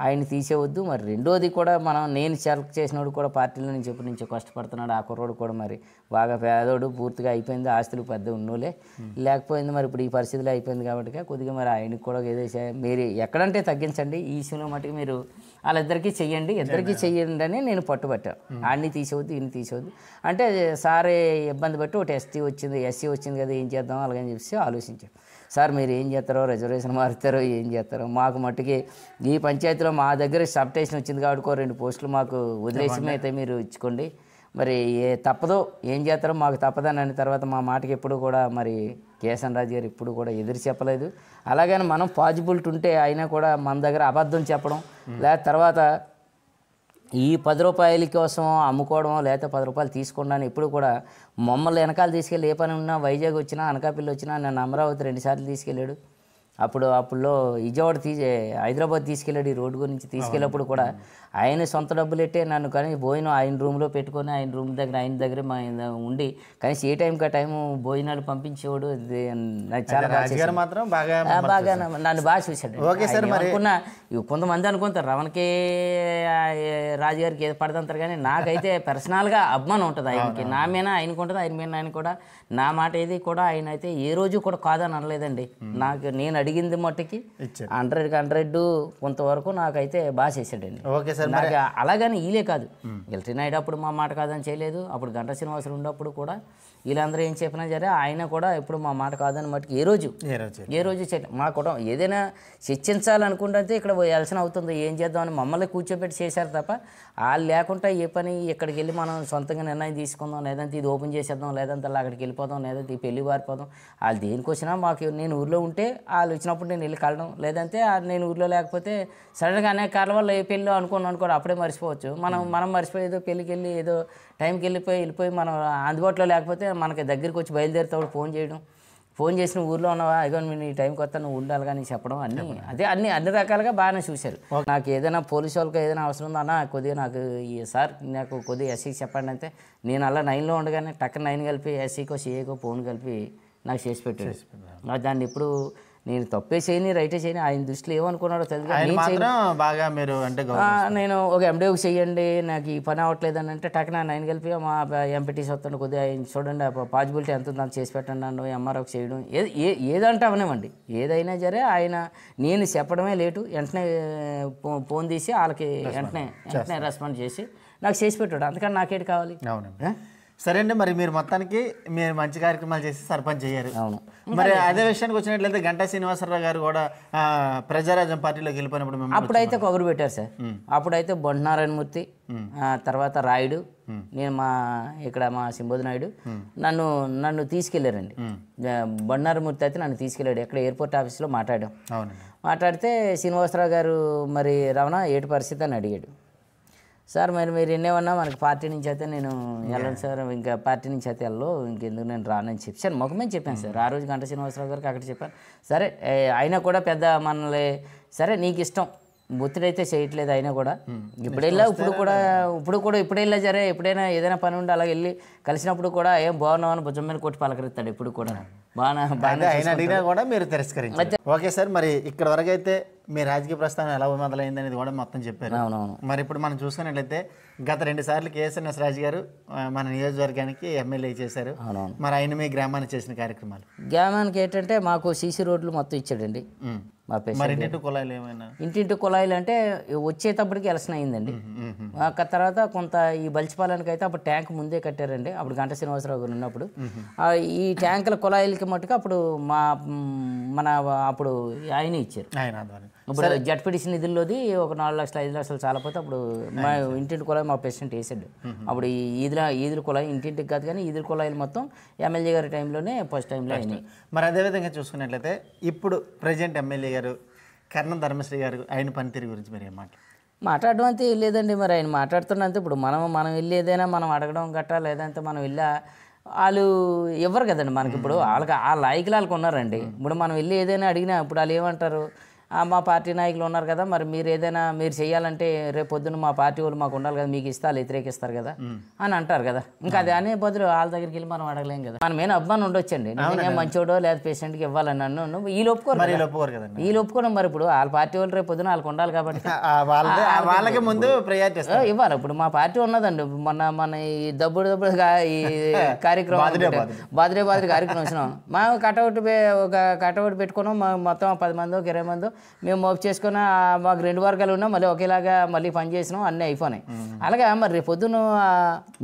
ఆయన తీసేవద్దు మరి రెండోది కూడా మనం నేను సెలెక్ట్ చేసినోడు కూడా పార్టీలో నుంచి ఎప్పటి నుంచో కష్టపడుతున్నాడు ఆ కుర్రోడు కూడా మరి బాగా పేదోడు పూర్తిగా అయిపోయింది ఆస్తులు పెద్ద ఉన్నోలే లేకపోయింది మరి ఇప్పుడు ఈ పరిస్థితిలో అయిపోయింది కాబట్టి కొద్దిగా మరి ఆయనకు కూడా ఏదో మీరు ఎక్కడంటే తగ్గించండి ఈ ఇష్యూలో మటుకు మీరు వాళ్ళిద్దరికీ చెయ్యండి ఇద్దరికీ చెయ్యండి అని నేను పట్టుబట్టాను ఆడిని తీసేవద్దు ఈయన తీసేవద్దు అంటే సారే ఇబ్బంది పెట్టి ఒకటి ఎస్టీ వచ్చింది ఎస్సీ వచ్చింది కదా ఏం చేద్దాం అలాగని చెప్పేసి ఆలోచించాను సార్ మీరు ఏం చేస్తారో రిజర్వేషన్ మారుతారో ఏం చేస్తారో మాకు మట్టుకి ఈ పంచాయతీలో మా దగ్గర స్టేషన్ వచ్చింది కాబట్టి రెండు పోస్టులు మాకు వదిలేసి అయితే మీరు ఇచ్చుకోండి మరి ఏ తప్పదో ఏం చేస్తారో మాకు తప్పదని అన్న తర్వాత మా మాటకి ఎప్పుడు కూడా మరి కేసన్ రాజు గారు ఇప్పుడు కూడా ఎదురు చెప్పలేదు అలాగని మనం పాజిబిలిటీ ఉంటే అయినా కూడా మన దగ్గర అబద్ధం చెప్పడం లేదా తర్వాత ఈ పది రూపాయల కోసం అమ్ముకోవడం లేకపోతే పది రూపాయలు తీసుకుంటాను ఇప్పుడు కూడా మమ్మల్ని వెనకాల తీసుకెళ్ళి ఏ పని ఉన్నా వైజాగ్ వచ్చినా అనకాపల్లి వచ్చినా నన్ను అమరావతి రెండుసార్లు తీసుకెళ్ళాడు అప్పుడు అప్పుడులో విజయవాడ తీ హైదరాబాద్ తీసుకెళ్ళాడు ఈ రోడ్డు గురించి తీసుకెళ్ళినప్పుడు కూడా ఆయన సొంత డబ్బులు పెట్టే నన్ను కానీ భోజనం ఆయన రూమ్లో పెట్టుకొని ఆయన రూమ్ దగ్గర ఆయన దగ్గర మా ఉండి కనీసం ఏ టైంకి ఆ టైం భోజనాలు పంపించేవాడు చాలా బాగా మాత్రం బాగా బాగా నన్ను బాగా చూశాడు ఓకే సార్ మరి అనుకున్నా కొంతమంది అనుకుంటారు రమణకి రాజుగారికి ఏది పడదంటారు కానీ నాకైతే పర్సనల్గా అభిమానం ఉంటుంది ఆయనకి నా మీద ఆయనకు ఉంటుంది ఆయన మీద ఆయన కూడా నా మాట ఏది కూడా ఆయన అయితే ఏ రోజు కూడా కాదని అనలేదండి నాకు నేను అడిగింది మట్టుకి హండ్రెడ్కి హండ్రెడ్ కొంతవరకు నాకైతే బాగా చేశాడండి ఓకే సార్ అలాగని ఈలే కాదు ఎల్ట్రీనాయుడు అప్పుడు మా మాట కాదని చేయలేదు అప్పుడు గంట శ్రీనివాసులు ఉన్నప్పుడు కూడా వీళ్ళందరూ ఏం చెప్పినా సరే ఆయన కూడా ఇప్పుడు మా మాట కాదని మటుకు ఏ రోజు ఏ రోజు మా కుటుంబం ఏదైనా చర్చించాలనుకుంటే ఇక్కడ వెళ్ళాల్సిన అవుతుంది ఏం చేద్దామని మమ్మల్ని కూర్చోబెట్టి చేశారు తప్ప వాళ్ళు లేకుండా ఏ పని ఇక్కడికి వెళ్ళి మనం సొంతంగా నిర్ణయం తీసుకుందాం లేదంటే ఇది ఓపెన్ చేసేద్దాం లేదంటే అలా అక్కడికి వెళ్ళిపోదాం లేదంటే ఈ పెళ్లి పారిపోదాం వాళ్ళు దేనికి వచ్చినా మాకు నేను ఊర్లో ఉంటే వాళ్ళు వచ్చినప్పుడు నేను వెళ్ళి కలడం లేదంటే నేను ఊర్లో లేకపోతే సడన్గా అనేక కారణం వల్ల ఏ పెళ్ళి అనుకున్నాను అనుకోండి అప్పుడే మర్చిపోవచ్చు మనం మనం మర్చిపోయి ఏదో పెళ్ళికి వెళ్ళి ఏదో టైంకి వెళ్ళిపోయి వెళ్ళిపోయి మనం అందుబాటులో లేకపోతే మనకి దగ్గరికి వచ్చి బయలుదేరుతాడు ఫోన్ చేయడం ఫోన్ చేసిన ఊర్లో ఉన్నావా అయ్యో నేను ఈ టైంకి వస్తా నువ్వు ఉండాలి కానీ చెప్పడం అన్నీ అదే అన్ని అన్ని రకాలుగా బాగానే చూశారు నాకు ఏదైనా పోలీసు వాళ్ళకి ఏదైనా అవసరం అన్న కొద్దిగా నాకు ఈ సార్ నాకు కొద్దిగా ఎస్సీకి చెప్పండి అంటే నేను అలా నైన్లో ఉండగానే టక్క నైన్ కలిపి ఎస్సీకో సిఏకో ఫోన్ కలిపి నాకు చేసి పెట్టాడు దాన్ని ఇప్పుడు నేను తప్పే చేయని రైటే చేయని ఆయన దృష్టిలో ఏమనుకున్నాడో తెలియదు బాగా మీరు నేను ఒక ఎండీఓకి చెయ్యండి నాకు ఈ పని అవ్వట్లేదు అని అంటే టక్ నన్ను కలిపి మా ఎంపీటీస్ వస్తుండే కొద్దిగా ఆయన చూడండి పాజిబిలిటీ ఎంత ఉందని చేసి పెట్టండి నన్ను ఎంఆర్ఓకి చేయడం ఏది ఏ ఏదంటే ఏదైనా సరే ఆయన నేను చెప్పడమే లేటు వెంటనే ఫోన్ తీసి వాళ్ళకి వెంటనే వెంటనే రెస్పాండ్ చేసి నాకు చేసి పెట్టాడు అందుకని నాకేటి కావాలి అవునండి సరే అండి మరి మీరు మొత్తానికి మీరు మంచి కార్యక్రమాలు చేసి సర్పంచ్ అయ్యారు అవును మరి అదే విషయానికి వచ్చినట్లయితే గంటా శ్రీనివాసరావు గారు కూడా ప్రజారాజ్యం పార్టీలోకి వెళ్ళిపోయినప్పుడు మేము అప్పుడైతే కబురు పెట్టారు సార్ అప్పుడైతే మూర్తి తర్వాత రాయుడు నేను మా ఇక్కడ మా సింబోధి నాయుడు నన్ను నన్ను తీసుకెళ్లారండి మూర్తి అయితే నన్ను తీసుకెళ్ళాడు ఎక్కడ ఎయిర్పోర్ట్ ఆఫీస్లో మాట్లాడాం మాట్లాడితే శ్రీనివాసరావు గారు మరి రమణ ఏటి పరిస్థితి అని అడిగాడు సార్ మరి మీరు ఎన్నేమన్నా మనకి పార్టీ నుంచి అయితే నేను వెళ్ళను సార్ ఇంకా పార్టీ నుంచి అయితే వెళ్ళు ఇంకెందుకు నేను రానని చెప్పి సార్ ముఖమే చెప్పాను hmm. సార్ ఆ రోజు గంట శ్రీనివాసరావు గారికి అక్కడ చెప్పాను సరే అయినా కూడా పెద్ద మనల్ని సరే నీకు ఇష్టం ఒత్తిడైతే చేయట్లేదు అయినా కూడా hmm. ఇప్పుడు వెళ్ళా ఇప్పుడు కూడా ఇప్పుడు కూడా ఇప్పుడు వెళ్ళా సరే ఎప్పుడైనా ఏదైనా పని ఉండి అలా వెళ్ళి కలిసినప్పుడు కూడా ఏం బాగున్నావు అని భుజం మీద కొట్టి పలకరిస్తాడు ఇప్పుడు కూడా hmm. బాగా బాగా అయినా కూడా మీరు తిరస్కరించారు ఓకే సార్ మరి ఇక్కడ వరకు అయితే మీ రాజకీయ ప్రస్థానం ఎలా మొదలైంది అనేది కూడా మొత్తం చెప్పారు అవునవును మరి ఇప్పుడు మనం చూసుకున్నట్లయితే గత రెండు సార్లు కేఎస్ఎన్ఎస్ రాజు గారు మన నియోజకవర్గానికి ఎమ్మెల్యే చేశారు అవునవును మరి ఆయన మీ గ్రామానికి చేసిన కార్యక్రమాలు గ్రామానికి ఏంటంటే మాకు సీసీ రోడ్లు మొత్తం ఇచ్చాడండి మా మరి ఇంటింటి కుళాయిలు ఏమైనా ఇంటింటి కుళాయిలు అంటే వచ్చేటప్పటికి ఎలసిన అయిందండి తర్వాత కొంత ఈ బల్చిపాలనికి అయితే అప్పుడు ట్యాంక్ ముందే కట్టారండి అప్పుడు గంట శ్రీనివాసరావు గారు ఉన్నప్పుడు ఈ ట్యాంకుల కుళాయిలకి మట్టుకు అప్పుడు మా మన అప్పుడు ఆయన ఇచ్చారు ఆయన ఇప్పుడు జడ్పీటీసీ నిధుల్లోది ఒక నాలుగు లక్షలు ఐదు లక్షలు చాలపోతే అప్పుడు మా ఇంటింటి కులాయి మా ప్రెసిడెంట్ వేసాడు అప్పుడు ఈదుల ఈదుల కులాయి ఇంటింటికి కాదు కానీ ఈదుల కులాయిలు మొత్తం ఎమ్మెల్యే గారి టైంలోనే ఫస్ట్ టైంలో అయినాయి మరి అదేవిధంగా చూసుకున్నట్లయితే ఇప్పుడు ప్రజెంట్ ఎమ్మెల్యే గారు కర్ణ ధర్మశ్రీ గారు ఆయన పనితీరు గురించి మరి ఏమాట మాట్లాడడం అంతే లేదండి మరి ఆయన మాట్లాడుతున్నంత ఇప్పుడు మనం మనం వెళ్ళి ఏదైనా మనం అడగడం గట్టా లేదంటే మనం వెళ్ళా వాళ్ళు ఇవ్వరు కదండి మనకి ఇప్పుడు వాళ్ళకి ఆ లాయకులు వాళ్ళకి ఉన్నారండి ఇప్పుడు మనం వెళ్ళి ఏదైనా అడిగినా ఇప్పుడు వాళ్ళు ఏమంటారు మా పార్టీ నాయకులు ఉన్నారు కదా మరి మీరు ఏదైనా మీరు చేయాలంటే రేపు పొద్దున మా పార్టీ వాళ్ళు మాకు ఉండాలి కదా మీకు ఇస్తా వ్యతిరేకిస్తారు కదా అని అంటారు కదా ఇంకా అది అనే బదులు వాళ్ళ దగ్గరికి వెళ్ళి మనం అడగలేం కదా మనమేనా అభిమానం ఉండొచ్చండి నేను మంచోడో లేదా పేషెంట్కి ఇవ్వాలని అన్ను వీళ్ళు ఒప్పుకోరు వీళ్ళు ఒప్పుకోవడం మరి ఇప్పుడు వాళ్ళ పార్టీ వాళ్ళు రేపు పొద్దున వాళ్ళకి ఉండాలి కాబట్టి వాళ్ళకి ముందు ఇవ్వాలి ఇప్పుడు మా పార్టీ ఉన్నదండి మొన్న మన ఈ దబ్బుడు దబ్బుడు ఈ కార్యక్రమం బాద్రే బాదిరి కార్యక్రమం వచ్చినాం మా కటౌట్ ఒక కటౌట్ పెట్టుకున్నాం మొత్తం పది మందో ఇరవై మందో మేము మోపు చేసుకున్న మాకు రెండు వర్గాలు ఉన్నాం మళ్ళీ ఒకేలాగా మళ్ళీ పని చేసినాం అన్నీ అయిపోయినాయి అలాగే మరి రేపు పొద్దున్న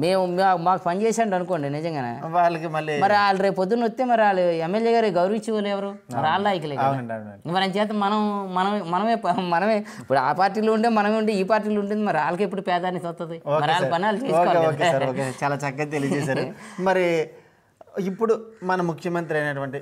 మేము మాకు పని చేసాడు అనుకోండి నిజంగానే వాళ్ళకి మళ్ళీ మరి వాళ్ళు రేపు పొద్దున్న వస్తే మరి వాళ్ళు ఎమ్మెల్యే గారు గౌరవించే ఎవరు మరి వాళ్ళ ఐకలే మరి చేత మనం మనం మనమే మనమే ఇప్పుడు ఆ పార్టీలో ఉంటే మనమే ఉంటే ఈ పార్టీలో ఉంటుంది మరి వాళ్ళకి ఎప్పుడు పేదాన్ని వస్తుంది మరి వాళ్ళ పని వాళ్ళు చేసుకోవాలి చాలా చక్కగా తెలియజేశారు మరి ఇప్పుడు మన ముఖ్యమంత్రి అయినటువంటి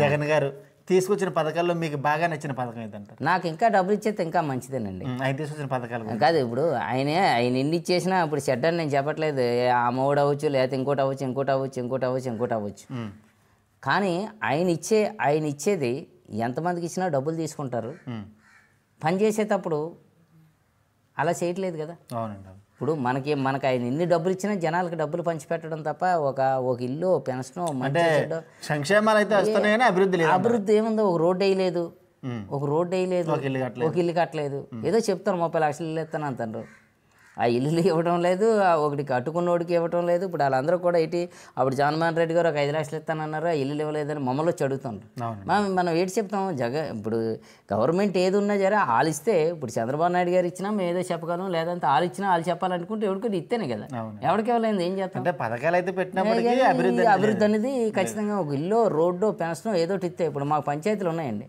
జగన్ గారు తీసుకొచ్చిన పథకాల్లో మీకు బాగా నచ్చిన పథకం ఏదంటారు నాకు ఇంకా డబ్బులు ఇచ్చేది ఇంకా మంచిదేనండి ఆయన తీసుకొచ్చిన పథకాలు కాదు ఇప్పుడు ఆయనే ఆయన ఎన్ని ఇచ్చేసినా ఇప్పుడు షెడ్ అని నేను చెప్పట్లేదు ఆ మూడు అవ్వచ్చు లేకపోతే ఇంకోటి అవ్వచ్చు ఇంకోటి అవ్వచ్చు ఇంకోటి అవ్వచ్చు ఇంకోటి అవ్వచ్చు కానీ ఆయన ఇచ్చే ఆయన ఇచ్చేది ఎంతమందికి ఇచ్చినా డబ్బులు తీసుకుంటారు పని చేసేటప్పుడు అలా చేయట్లేదు కదా అవునండి ఇప్పుడు మనకి మనకి ఆయన ఎన్ని డబ్బులు ఇచ్చినా జనాలకు డబ్బులు పంచిపెట్టడం తప్ప ఒక ఒక ఇల్లు పెన్షన్ సంక్షేమాలు అయితే వస్తున్నాయని అభివృద్ధి లేదు అభివృద్ధి ఏముందో ఒక రోడ్ వేయలేదు ఒక రోడ్ వేయలేదు ఒక ఇల్లు కట్టలేదు ఏదో చెప్తారు ముప్పై లక్షలు ఇల్లు ఎత్తాను అంటారు ఆ ఇల్లు ఇవ్వడం లేదు ఒకటి కట్టుకున్నోడికి ఇవ్వడం లేదు ఇప్పుడు వాళ్ళందరూ కూడా ఏంటి అప్పుడు జగన్మోహన్ రెడ్డి గారు ఒక ఐదు లక్షలు ఇస్తానన్నారు ఆ ఇల్లు ఇవ్వలేదని మమ్మల్ని వచ్చి అడుగుతుండ్రు మనం ఏంటి ఏటి చెప్తాం జగ ఇప్పుడు గవర్నమెంట్ ఏది ఉన్నా సరే ఆలిస్తే ఇప్పుడు చంద్రబాబు నాయుడు గారు ఇచ్చినా మేము ఏదో చెప్పగలం లేదంటే ఆలు ఇచ్చినా వాళ్ళు చెప్పాలనుకుంటే ఎవరికి ఇస్తేనే కదా ఎవరికి ఇవ్వలేదు ఏం చేస్తాం అంటే పథకాలు అయితే పెట్టినప్పటికీ అభివృద్ధి అభివృద్ధి అనేది ఖచ్చితంగా ఒక ఇల్లు రోడ్డు పెన్షన్ ఏదో ఇస్తే ఇప్పుడు మాకు పంచాయతీలు ఉన్నాయండి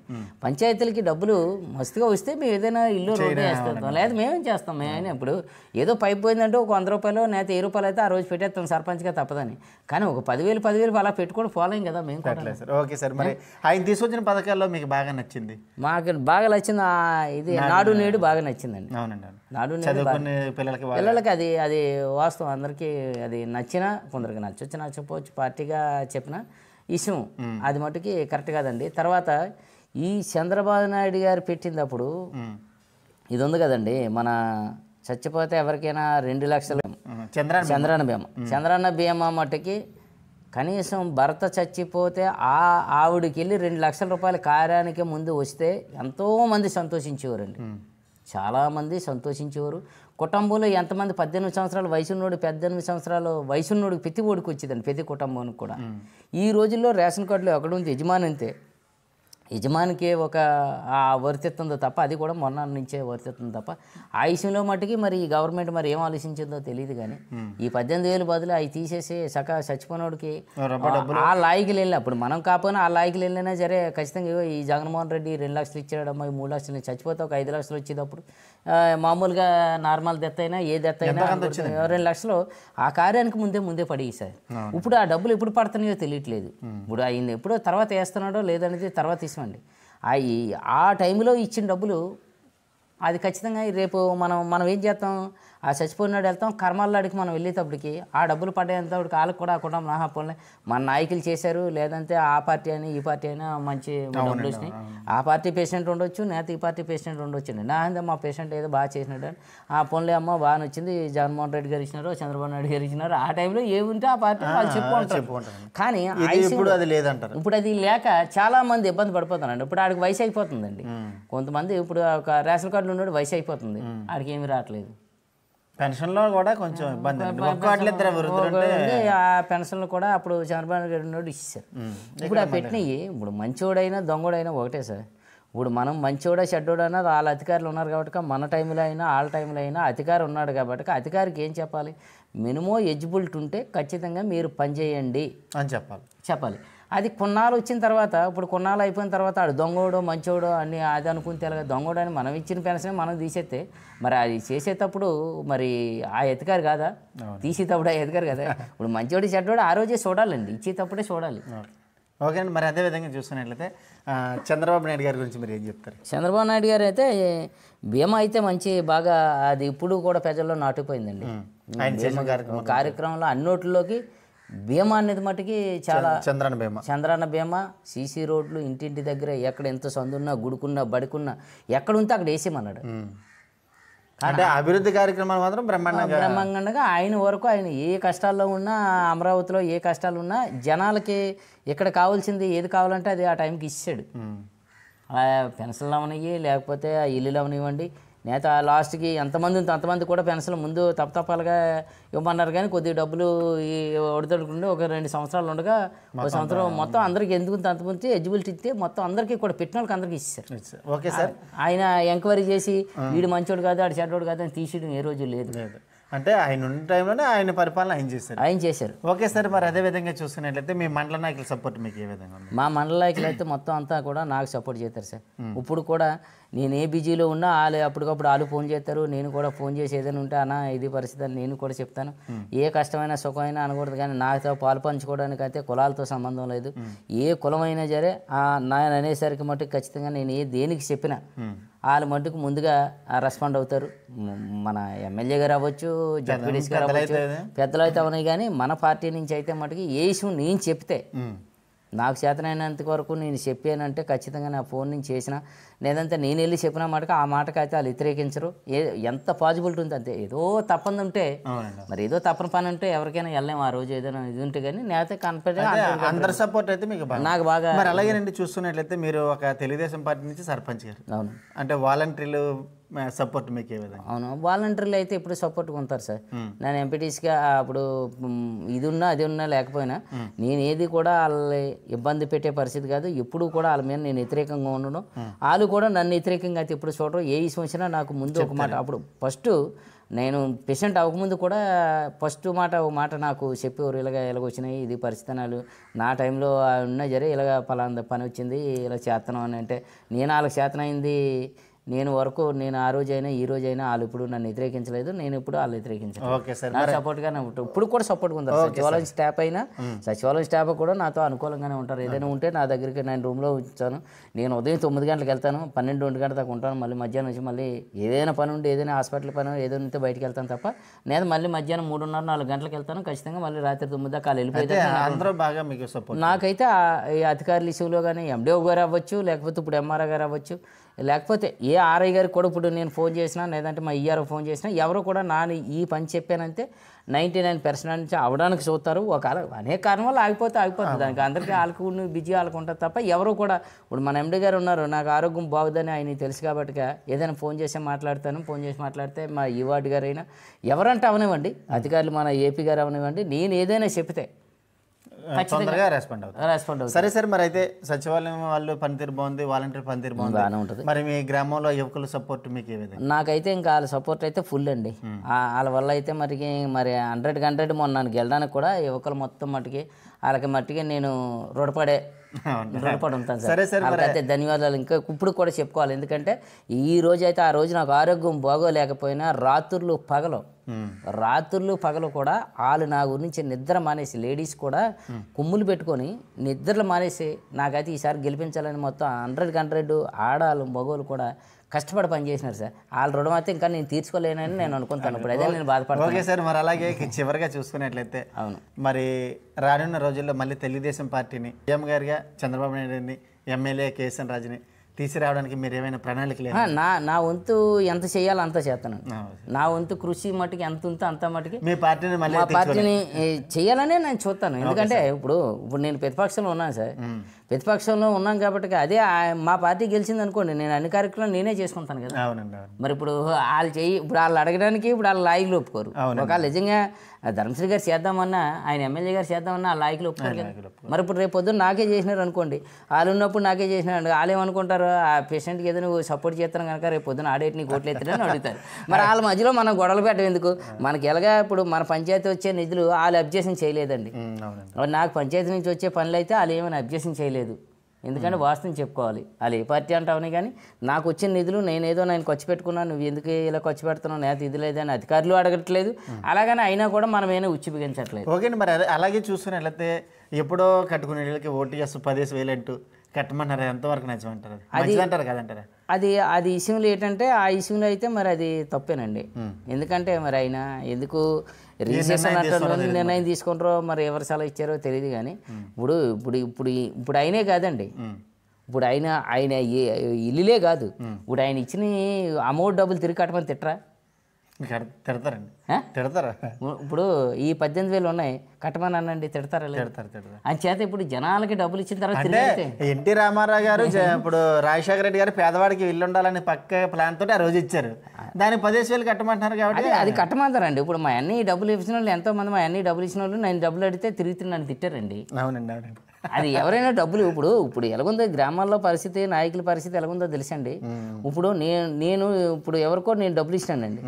పంచాయతీలకి డబ్బులు మస్తుగా వస్తే మేము ఏదైనా ఇల్లు రోడ్డు వేస్తాం లేదా మేమేం చేస్తాం మేమైనా ఇప్పుడు ఏదో పైపు పోయిందంటే ఒక వంద రూపాయలు లేకపోతే ఏ రూపాయలు అయితే ఆ రోజు పెట్టేస్తాం సర్పంచ్గా తప్పదని కానీ ఒక పదివేలు పదివేలు అలా పెట్టుకుని ఫాలోయింగ్ కదా మేము సార్ ఓకే సార్ మరి ఆయన తీసుకొచ్చిన పథకాల్లో మీకు బాగా నచ్చింది మాకు బాగా నచ్చింది ఇది నాడు నేడు బాగా నచ్చిందండి నాడు నేడు పిల్లలకి పిల్లలకి అది అది వాస్తవం అందరికీ అది నచ్చినా కొందరికి నచ్చొచ్చు నచ్చపోవచ్చు పార్టీగా చెప్పిన ఇష్టం అది మటుకి కరెక్ట్ కాదండి తర్వాత ఈ చంద్రబాబు నాయుడు గారు పెట్టినప్పుడు ఇది ఉంది కదండి మన చచ్చిపోతే ఎవరికైనా రెండు లక్షలు చంద్రాన చంద్రాన భీమా చంద్రాన్న భీమా మట్టుకి కనీసం భర్త చచ్చిపోతే ఆ ఆవిడకి వెళ్ళి రెండు లక్షల రూపాయలు కార్యానికి ముందు వస్తే ఎంతోమంది సంతోషించేవారండి చాలామంది సంతోషించేవారు కుటుంబంలో ఎంతమంది పద్దెనిమిది సంవత్సరాలు వయసున్నోడు పద్దెనిమిది సంవత్సరాలు వయసున్నోడు ప్రతి ఓడికి వచ్చేదండి ప్రతి కుటుంబానికి కూడా ఈ రోజుల్లో రేషన్ కార్డులో ఎక్కడుంది యజమాని అంతే యజమానికి ఒక ఆ వర్తిస్తుంది తప్ప అది కూడా మొన్న నుంచే వర్తిస్తుంది తప్ప ఆ విషయంలో మట్టుకి మరి ఈ గవర్నమెంట్ మరి ఏం ఆలోచించిందో తెలియదు కానీ ఈ పద్దెనిమిది వేలు బదులు అవి తీసేసి సక చచ్చిపోయినోడికి ఆ లాయికిలు వెళ్ళి అప్పుడు మనం కాకపోయినా ఆ లాయికి వెళ్ళినా సరే ఖచ్చితంగా ఈ జగన్మోహన్ రెడ్డి రెండు లక్షలు ఇచ్చాడు ఈ మూడు లక్షలు చచ్చిపోతే ఒక ఐదు లక్షలు వచ్చేటప్పుడు మామూలుగా నార్మల్ దెత్త అయినా ఏ దెత్త అయినా రెండు లక్షలు ఆ కార్యానికి ముందే ముందే పడేసారు ఇప్పుడు ఆ డబ్బులు ఎప్పుడు పడుతున్నాయో తెలియట్లేదు ఇప్పుడు ఆయన ఎప్పుడో తర్వాత వేస్తున్నాడో లేదనేది తర్వాత అవకాశం అండి అవి ఆ టైంలో ఇచ్చిన డబ్బులు అది ఖచ్చితంగా రేపు మనం మనం ఏం చేస్తాం ఆ చచ్చిపోయినాడు వెళ్తాం అడిగి మనం వెళ్ళేటప్పటికి ఆ డబ్బులు పడేంతప్పటికి వాళ్ళకి కూడా అకుండా ఆహా పోలే మన నాయకులు చేశారు లేదంటే ఆ పార్టీ అని ఈ పార్టీ అయినా మంచి వచ్చినాయి ఆ పార్టీ పేషెంట్ ఉండొచ్చు నేత ఈ పార్టీ పేషెంట్ ఉండొచ్చు నా మా పేషెంట్ ఏదో బాగా చేసినాడు అని ఆ పోన్లే అమ్మ బాగా నచ్చింది జగన్మోహన్ రెడ్డి గారు ఇచ్చినారు చంద్రబాబు నాయుడు గారు ఇచ్చినారు ఆ టైంలో ఏ ఉంటే ఆ పార్టీ వాళ్ళు చెప్పుకుంటారు కానీ ఇప్పుడు అది లేదంటారు ఇప్పుడు అది లేక చాలా మంది ఇబ్బంది పడిపోతున్నారండి ఇప్పుడు ఆడికి వయసు అయిపోతుందండి కొంతమంది ఇప్పుడు ఒక రేషన్ కార్డులు ఉన్నాడు వయసు అయిపోతుంది ఆడికి ఏమి రావట్లేదు లో కూడా కొంచెం ఇబ్బంది పెన్షన్లు కూడా అప్పుడు చంద్రబాబు నాయుడు నోటి ఇచ్చేసారు ఇప్పుడు ఆ పెట్టినవి ఇప్పుడు మంచోడైనా దొంగోడైనా ఒకటే సార్ ఇప్పుడు మనం మంచోడ చెడ్డోడైనా వాళ్ళ అధికారులు ఉన్నారు కాబట్టి మన టైంలో అయినా వాళ్ళ టైంలో అయినా అధికారి ఉన్నాడు కాబట్టి అధికారికి ఏం చెప్పాలి మినిమం ఎజిబిలిటీ ఉంటే ఖచ్చితంగా మీరు పనిచేయండి అని చెప్పాలి చెప్పాలి అది కొన్నాళ్ళు వచ్చిన తర్వాత ఇప్పుడు కొన్నాళ్ళు అయిపోయిన తర్వాత ఆడు దొంగోడో మంచోడో అని అది అనుకుని తెలగ దొంగోడు అని మనం ఇచ్చిన పెన్షన్ మనం తీసేస్తే మరి అది చేసేటప్పుడు మరి ఆ ఎతకారు కాదా తీసేటప్పుడు ఆ ఎతకారు కదా ఇప్పుడు మంచోడు చెడ్డోడు ఆ రోజే చూడాలండి ఇచ్చేటప్పుడే చూడాలి ఓకే అండి మరి అదేవిధంగా చూస్తున్నట్లయితే చంద్రబాబు నాయుడు గారి గురించి మీరు ఏం చెప్తారు చంద్రబాబు నాయుడు గారు అయితే భీమా అయితే మంచి బాగా అది ఇప్పుడు కూడా ప్రజల్లో నాటిపోయిందండి కార్యక్రమంలో అన్నోట్లోకి భీమా అనేది మటుకి చాలా చంద్రన్న భీమా చంద్రాన భీమా సీసీ రోడ్లు ఇంటింటి దగ్గర ఎక్కడ ఎంత సందున్నా గుడుకున్నా బడుకున్నా ఎక్కడ ఉంటే అక్కడ వేసేమన్నాడు అంటే అభివృద్ధి కార్యక్రమాలు మాత్రం బ్రహ్మాండంగా బ్రహ్మాండంగా ఆయన వరకు ఆయన ఏ కష్టాల్లో ఉన్నా అమరావతిలో ఏ కష్టాలు ఉన్నా జనాలకి ఇక్కడ కావాల్సింది ఏది కావాలంటే అది ఆ టైంకి ఇచ్చాడు పెన్షన్లు అవనివి లేకపోతే ఆ ఇల్లులు అవనివ్వండి నేత లాస్ట్కి ఎంతమంది ఉంటే అంతమంది కూడా పెన్షన్ ముందు తప్పతప్పాలుగా ఇవ్వమన్నారు కానీ కొద్ది డబ్బులు ఈ ఒక రెండు సంవత్సరాలు ఉండగా ఒక సంవత్సరం మొత్తం అందరికి ఎందుకు అంతమంది ఎలిజిబిలిటీ ఇస్తే మొత్తం అందరికీ కూడా పెట్టిన వాళ్ళకి అందరికీ ఇచ్చారు ఓకే సార్ ఆయన ఎంక్వైరీ చేసి వీడు మంచోడు కాదు ఆడు చెడ్డోడు కాదు అని తీసేయడం ఏ రోజు లేదు అంటే ఆయన ఉన్న టైంలోనే ఆయన పరిపాలన ఆయన చేశారు ఆయన చేశారు ఓకే సార్ మరి అదే విధంగా చూసుకున్నట్లయితే మీ మండల నాయకుల సపోర్ట్ మీకు ఏ విధంగా మా మండల నాయకులు అయితే మొత్తం అంతా కూడా నాకు సపోర్ట్ చేస్తారు సార్ ఇప్పుడు కూడా నేను ఏ బిజీలో ఉన్నా వాళ్ళు అప్పటికప్పుడు వాళ్ళు ఫోన్ చేస్తారు నేను కూడా ఫోన్ చేసి ఏదైనా ఉంటే అన్న ఇది పరిస్థితి అని నేను కూడా చెప్తాను ఏ కష్టమైన సుఖమైనా అనకూడదు కానీ నాతో పాలు పంచుకోవడానికి అయితే కులాలతో సంబంధం లేదు ఏ కులమైనా సరే నాయన అనేసరికి మట్టుకు ఖచ్చితంగా నేను ఏ దేనికి చెప్పినా వాళ్ళ మటుకు ముందుగా రెస్పాండ్ అవుతారు మన ఎమ్మెల్యే గారు అవ్వచ్చు జడ్పీడీసీ గారు అవ్వచ్చు పెద్దలు అయితే ఉన్నాయి కానీ మన పార్టీ నుంచి అయితే మటుకు ఏ ఇష్యూ నేను చెప్తే నాకు చేతనైనంత వరకు నేను చెప్పానంటే ఖచ్చితంగా నా ఫోన్ నుంచి చేసిన లేదంటే నేను వెళ్ళి చెప్పిన మాటకి ఆ మాటకైతే వాళ్ళు వ్యతిరేకించరు ఏ ఎంత పాజిబిలిటీ ఉంది అంతే ఏదో తప్పని ఉంటే మరి ఏదో తప్పని పని ఉంటే ఎవరికైనా వెళ్ళాము ఆ రోజు ఏదైనా ఇది ఉంటే కానీ నేనైతే కన్ఫర్ట్ అందరి సపోర్ట్ అయితే మీకు నాకు బాగా మరి అలాగేనండి చూస్తున్నట్లయితే మీరు ఒక తెలుగుదేశం పార్టీ నుంచి సర్పంచ్ గారు అవును అంటే వాలంటీర్లు సపోర్ట్ మీకు ఏ విధంగా అవును వాలంటీర్లు అయితే ఇప్పుడు సపోర్ట్గా ఉంటారు సార్ నేను ఎంపీటీసీగా అప్పుడు ఇది ఉన్నా అది ఉన్నా లేకపోయినా నేను ఏది కూడా వాళ్ళని ఇబ్బంది పెట్టే పరిస్థితి కాదు ఎప్పుడు కూడా వాళ్ళ మీద నేను వ్యతిరేకంగా ఉండడం వాళ్ళు కూడా నన్ను వ్యతిరేకంగా అయితే ఇప్పుడు చూడడం ఏ ఇష్యూ వచ్చినా నాకు ముందు ఒక మాట అప్పుడు ఫస్ట్ నేను పేషెంట్ అవ్వకముందు కూడా ఫస్ట్ మాట ఒక మాట నాకు చెప్పేవారు ఇలాగ ఇలాగ వచ్చినాయి ఇది పరిస్థితులు నా టైంలో ఉన్నా జరే ఇలాగ పలా పని వచ్చింది ఇలా చేస్తున్నాం అని అంటే నేను వాళ్ళకి చేతనైంది నేను వరకు నేను ఆ రోజైనా ఈ రోజైనా వాళ్ళు ఇప్పుడు నన్ను వ్యతిరేకించలేదు నేను ఇప్పుడు వాళ్ళు వ్యతిరేకించలేదు నా గానే ఉంటారు ఇప్పుడు కూడా సపోర్ట్గా ఉంటారు సచివాలయం స్టాఫ్ అయినా సచివాలయం స్టాఫ్ కూడా నాతో అనుకూలంగానే ఉంటారు ఏదైనా ఉంటే నా దగ్గరికి నేను రూమ్ లో ఉంచాను నేను ఉదయం తొమ్మిది గంటలకు వెళ్తాను పన్నెండు రెండు గంటల దాకా ఉంటాను మళ్ళీ మధ్యాహ్నం నుంచి మళ్ళీ ఏదైనా పని ఉంటే ఏదైనా హాస్పిటల్ పని ఏదైనా ఉంటే బయటకు వెళ్తాను తప్ప నేను మళ్ళీ మధ్యాహ్నం మూడున్నర నాలుగు గంటలకు వెళ్తాను ఖచ్చితంగా మళ్ళీ రాత్రి తొమ్మిది దాకా వెళ్ళిపోయింది నాకైతే ఈ అధికారులు ఇష్యూలో కానీ ఎండిఓ గారు అవ్వచ్చు లేకపోతే ఇప్పుడు ఎంఆర్ఆర్ గారు అవ్వచ్చు లేకపోతే ఏ ఆర్ఐ గారికి కూడా ఇప్పుడు నేను ఫోన్ చేసినా లేదంటే మా ఈఆర్ఓ e ఫోన్ చేసినా ఎవరు కూడా నా ఈ పని చెప్పానంటే నైంటీ నైన్ పర్సెంట్ నుంచి అవడానికి చూస్తారు ఒక అనేక కారణం వల్ల ఆగిపోతే ఆగిపోతుంది దానికి అందరికీ వాళ్ళకు బిజీ ఆలకుంటారు తప్ప ఎవరు కూడా ఇప్పుడు మన ఎండి గారు ఉన్నారు నాకు ఆరోగ్యం బాగుందని ఆయన తెలుసు కాబట్టి ఏదైనా ఫోన్ చేసి మాట్లాడతాను ఫోన్ చేసి మాట్లాడితే మా ఈ e గారు అయినా ఎవరంటే అవనివ్వండి అధికారులు మన ఏపీ గారు అవనివ్వండి నేను ఏదైనా చెప్తే తొందరగా రెస్పాండ్ అవుతుంది రెస్పాండ్ అవుతుంది సరే సరే మరి అయితే సచివాలయం వాళ్ళు పనితీరు బాగుంది వాలంటీర్ పనితీరు బాగుంది బాగానే ఉంటుంది మరి మీ గ్రామంలో యువకుల సపోర్ట్ మీకు ఏ నాకైతే ఇంకా వాళ్ళ సపోర్ట్ అయితే ఫుల్ అండి hmm. వాళ్ళ వల్ల అయితే మరి మరి హండ్రెడ్కి హండ్రెడ్ మొన్న నన్ను గెలడానికి కూడా యువకులు మొత్తం మటుకి వాళ్ళకి మట్టికి నేను రుడపడే ఉంటాను సరే సరే అయితే ధన్యవాదాలు ఇంకా ఇప్పుడు కూడా చెప్పుకోవాలి ఎందుకంటే ఈ రోజు అయితే ఆ రోజు నాకు ఆరోగ్యం బాగోలేకపోయినా రాత్రులు పగలు రాత్రులు పగలు కూడా వాళ్ళు నా గురించి నిద్ర మానేసి లేడీస్ కూడా కుమ్ములు పెట్టుకొని నిద్రలు మానేసి నాకైతే ఈసారి గెలిపించాలని మొత్తం హండ్రెడ్కి హండ్రెడ్ ఆడాలు మగోళ్ళు కూడా కష్టపడి పని చేసినారు సార్ వాళ్ళ రుణం అయితే ఇంకా నేను తీర్చుకోలేనని నేను అనుకుంటాను ఇప్పుడు అదే నేను బాధపడతాను ఓకే సార్ మరి అలాగే చివరిగా చూసుకున్నట్లయితే అవును మరి రానున్న రోజుల్లో మళ్ళీ తెలుగుదేశం పార్టీని సీఎం గారిగా చంద్రబాబు నాయుడుని ఎమ్మెల్యే కేఎస్ఎన్ రాజుని తీసుకురావడానికి మీరు ఏమైనా ప్రణాళికలు నా నా వంతు ఎంత చేయాలో అంత చేస్తాను నా వంతు కృషి మటుకి ఎంత ఉందో అంత మటుకి మీ పార్టీని మా పార్టీని చేయాలనే నేను చూస్తాను ఎందుకంటే ఇప్పుడు ఇప్పుడు నేను ప్రతిపక్షంలో ఉన్నాను సార్ ప్రతిపక్షంలో ఉన్నాం కాబట్టి అదే మా పార్టీ గెలిచింది అనుకోండి నేను అన్ని కార్యక్రమాలు నేనే చేసుకుంటాను కదా మరి ఇప్పుడు వాళ్ళు చెయ్యి ఇప్పుడు వాళ్ళు అడగడానికి ఇప్పుడు వాళ్ళు లాయకులు ఒప్పుకోరు ఒకవేళ నిజంగా ధర్మశ్రీ గారు చేద్దామన్నా ఆయన ఎమ్మెల్యే గారు చేద్దామన్నా ఆ లాయకులు ఒప్పుకోరు కదా మరి ఇప్పుడు రేపు పొద్దున్న నాకే చేసినారు అనుకోండి వాళ్ళు ఉన్నప్పుడు నాకే చేసినారు వాళ్ళు ఏమనుకుంటారు ఆ పేషెంట్కి ఏదో నువ్వు సపోర్ట్ చేస్తాను కనుక రేపు పొద్దున ఆడేటిని నీకు ఓట్లు ఎత్తాడని అడుగుతారు మరి వాళ్ళ మధ్యలో మనం గొడవలు పెట్టడం ఎందుకు మనకి ఎలాగా ఇప్పుడు మన పంచాయతీ వచ్చే నిధులు వాళ్ళు అబ్జెక్షన్ చేయలేదండి నాకు పంచాయతీ నుంచి వచ్చే పనులు అయితే వాళ్ళు ఏమైనా అబ్జెక్షన్ చేయలేదు లేదు ఎందుకంటే వాస్తవం చెప్పుకోవాలి అది ఏ పార్టీ అంటావని కానీ నాకు వచ్చిన నిధులు నేనేదో నేను ఖర్చు పెట్టుకున్నాను నువ్వు ఎందుకు ఇలా ఖర్చు పెడుతున్నావు నేత ఇది లేదని అధికారులు అడగట్లేదు అలాగని అయినా కూడా మనం ఏమైనా ఉచ్చిపించట్లేదు ఓకే మరి అలాగే చూసుకుని వెళ్తే ఎప్పుడో కట్టుకునే వీళ్ళకి ఓటు చేస్తూ పదిహేను వేలు అంటూ కట్టమన్నారు ఎంతవరకు నచ్చమంటారు అది అంటారు కదంటారా అది అది ఇష్యూలు ఏంటంటే ఆ ఇష్యూలు అయితే మరి అది తప్పేనండి ఎందుకంటే మరి ఆయన ఎందుకు రిజిస్ట్రేషన్ నిర్ణయం తీసుకుంటారో మరి ఎవరు సలహా ఇచ్చారో తెలియదు కానీ ఇప్పుడు ఇప్పుడు ఇప్పుడు ఇప్పుడు ఆయనే కాదండి ఇప్పుడు ఆయన ఆయన ఇల్లులే కాదు ఇప్పుడు ఆయన ఇచ్చిన అమౌంట్ డబ్బులు తిరిగి కట్టమని తిట్టరా తిడతారండి తిడతారా ఇప్పుడు ఈ పద్దెనిమిది వేలు ఉన్నాయి అనండి తిడతారా తిడతారు తిడతారు అని చేత ఇప్పుడు జనాలకి డబ్బులు ఇచ్చిన తర్వాత ఎన్టీ రామారావు గారు ఇప్పుడు రాజశేఖర రెడ్డి గారు పేదవాడికి ఇల్లు ఉండాలని పక్క ప్లాన్ తోటి ఆ రోజు ఇచ్చారు దానికి పదేసి వేలు కట్టమంటున్నారు కాబట్టి అది కట్టమంటారండి ఇప్పుడు మా అన్ని డబ్బులు ఇచ్చిన వాళ్ళు ఎంతో మంది మా అన్ని డబ్బులు ఇచ్చిన వాళ్ళు నేను డబ్బులు అడిగితే తిరిగి నన్ను తిట్టారండి అవునండి అవునండి అది ఎవరైనా డబ్బులు ఇప్పుడు ఇప్పుడు ఎలాగుందో గ్రామాల్లో పరిస్థితి నాయకుల పరిస్థితి ఎలాగుందో తెలుసండి ఇప్పుడు నేను నేను ఇప్పుడు ఎవరికో నేను డబ్బులు ఇచ్చినానండి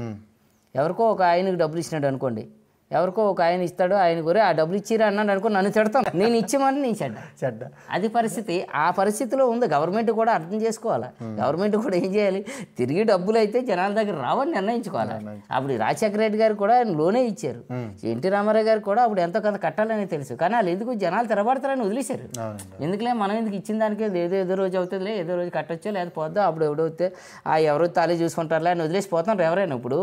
ఎవరికో ఒక ఆయనకు డబ్బులు ఇచ్చినాడు అనుకోండి ఎవరికో ఒక ఆయన ఇస్తాడు ఆయన గురే ఆ డబ్బులు ఇచ్చిరా అన్నాడు అనుకో నన్ను చెడతాం నేను ఇచ్చామని నేను చెడ్డ చెడ్డ అది పరిస్థితి ఆ పరిస్థితిలో ఉంది గవర్నమెంట్ కూడా అర్థం చేసుకోవాలి గవర్నమెంట్ కూడా ఏం చేయాలి తిరిగి డబ్బులు అయితే జనాల దగ్గర రావని నిర్ణయించుకోవాలి అప్పుడు రాజశేఖర రెడ్డి గారు కూడా ఆయన లోనే ఇచ్చారు ఎన్టీ రామారావు గారు కూడా అప్పుడు ఎంతో కొంత కట్టాలని తెలుసు కానీ వాళ్ళు ఎందుకు జనాలు తెరబడతారని వదిలేశారు ఎందుకులే మనం ఎందుకు ఇచ్చిన దానికే ఏదో ఏదో రోజు అవుతుందిలే ఏదో రోజు కట్టొచ్చో లేదా పోద్దాం అప్పుడు ఎవడవుతే ఆ ఎవరో తాళీ చూసుకుంటారులే అని వదిలేసి పోతున్నారు ఎవరైనా ఇప్పుడు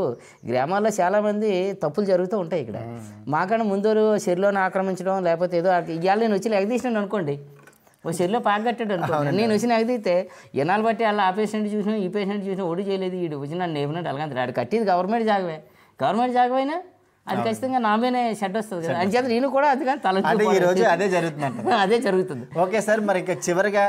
గ్రామాల్లో చాలామంది తప్పులు జరుగుతూ ఉంటాయి ఇక్కడ అక్కడ మాకన్నా ముందు షెర్లోని ఆక్రమించడం లేకపోతే ఏదో ఇవాళ నేను వచ్చి ఎగదీసినాను అనుకోండి ఓ షెర్లో కట్టాడు అనుకోండి నేను వచ్చిన ఎగదీతే ఎన్నాళ్ళు బట్టి అలా ఆ పేషెంట్ చూసినా ఈ పేషెంట్ చూసినా ఒడి చేయలేదు వీడు వచ్చిన నేమినాడు అలాగే ఆడు కట్టేది గవర్నమెంట్ జాగవే గవర్నమెంట్ జాగవైనా అది ఖచ్చితంగా నా మీద షెడ్ వస్తుంది కదా అని చేత నేను కూడా అది కానీ తల ఈ రోజు అదే జరుగుతుంది అదే జరుగుతుంది ఓకే సార్ మరి ఇంకా చివరిగా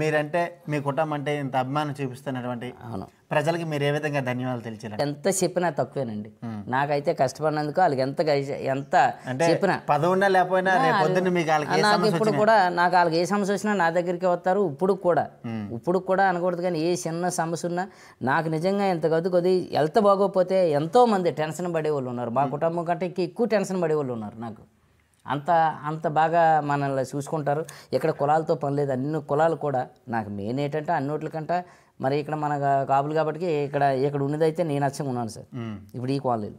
మీరంటే మీ కుటుంబం అంటే ఇంత అభిమానం చూపిస్తున్నటువంటి అవును ప్రజలకి మీరు ఏ విధంగా ధన్యవాదాలు తెలిసారు ఎంత చెప్పినా తక్కువేనండి నాకైతే కష్టపడినందుకు వాళ్ళకి ఎంత ఎంత చెప్పినా పదవున్నా లేకపోయినా నాకు ఇప్పుడు కూడా నాకు వాళ్ళకి ఏ సమస్య వచ్చినా నా దగ్గరికి వస్తారు ఇప్పుడు కూడా ఇప్పుడు కూడా అనకూడదు కానీ ఏ చిన్న సమస్య ఉన్నా నాకు నిజంగా ఎంత కొద్ది కొద్ది ఎంత బాగోపోతే ఎంతో మంది టెన్షన్ పడేవాళ్ళు ఉన్నారు మా కుటుంబం కంటే ఎక్కువ టెన్షన్ పడేవాళ్ళు ఉన్నారు నాకు అంత అంత బాగా మనల్ని చూసుకుంటారు ఇక్కడ కులాలతో పని లేదు అన్ని కులాలు కూడా నాకు మెయిన్ ఏంటంటే అన్నిటికంటే మరి ఇక్కడ మన కాపులు కాబట్టి ఇక్కడ ఇక్కడ ఉన్నదైతే నేను అచ్చంగా ఉన్నాను సార్ ఇప్పుడు ఈ కాలనీలు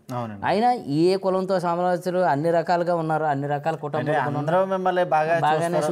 అయినా ఏ కులంతో సమాలోచనలు అన్ని రకాలుగా ఉన్నారు అన్ని రకాల కుటుంబం బాగానే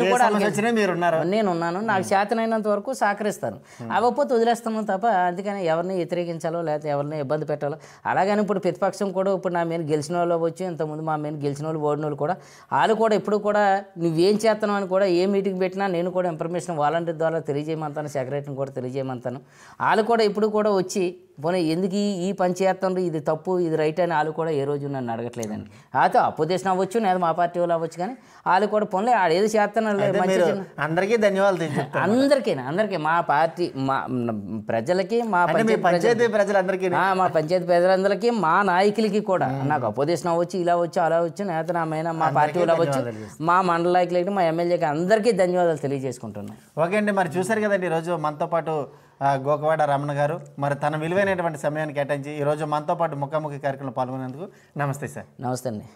నేను నేను ఉన్నాను నాకు చేతనైనంత వరకు సహకరిస్తాను అవ్వకపోతే వదిలేస్తాను తప్ప అందుకని ఎవరిని వ్యతిరేకించాలో లేకపోతే ఎవరిని ఇబ్బంది పెట్టాలో అలాగని ఇప్పుడు ప్రతిపక్షం కూడా ఇప్పుడు నా మీద గెలిచిన వాళ్ళు అవ్వచ్చు ఇంతకుముందు మా మీద గెలిచిన వాళ్ళు ఓడిన వాళ్ళు కూడా వాళ్ళు కూడా ఇప్పుడు కూడా నువ్వేం చేస్తున్నావు అని కూడా ఏ మీటింగ్ పెట్టినా నేను కూడా ఇన్ఫర్మేషన్ వాలంటీర్ ద్వారా తెలియజేయమంటాను సెక్రటరీ కూడా తెలియజేయమంటాను వాళ్ళు కూడా ఇప్పుడు కూడా వచ్చి పోనీ ఎందుకు ఈ పని చేస్తాను ఇది తప్పు ఇది రైట్ అని వాళ్ళు కూడా ఏ రోజు నన్ను అడగట్లేదండి అయితే అపోజిషన్ అవ్వచ్చు నేను మా పార్టీ వాళ్ళు అవ్వచ్చు కానీ వాళ్ళు కూడా పనులే ఆడేది చేస్తాను అందరికీ ధన్యవాదాలు అందరికీ అందరికీ మా పార్టీ మా ప్రజలకి మా పంచాయతీ ప్రజలందరికీ మా పంచాయతీ ప్రజలందరికీ మా నాయకులకి కూడా నాకు అపోజిషన్ అవ్వచ్చు ఇలా వచ్చు అలా వచ్చు నేత నా మైన మా పార్టీ వాళ్ళు అవ్వచ్చు మా మండల నాయకులకి మా ఎమ్మెల్యేకి అందరికీ ధన్యవాదాలు తెలియజేసుకుంటున్నాను ఓకే అండి మరి చూసారు కదండి ఈరోజు మనతో పాటు గోకవాడ రమణ గారు మరి తన విలువైనటువంటి సమయాన్ని కేటాయించి ఈరోజు మనతో పాటు ముఖాముఖి కార్యక్రమంలో పాల్గొనేందుకు నమస్తే సార్ నమస్తే అండి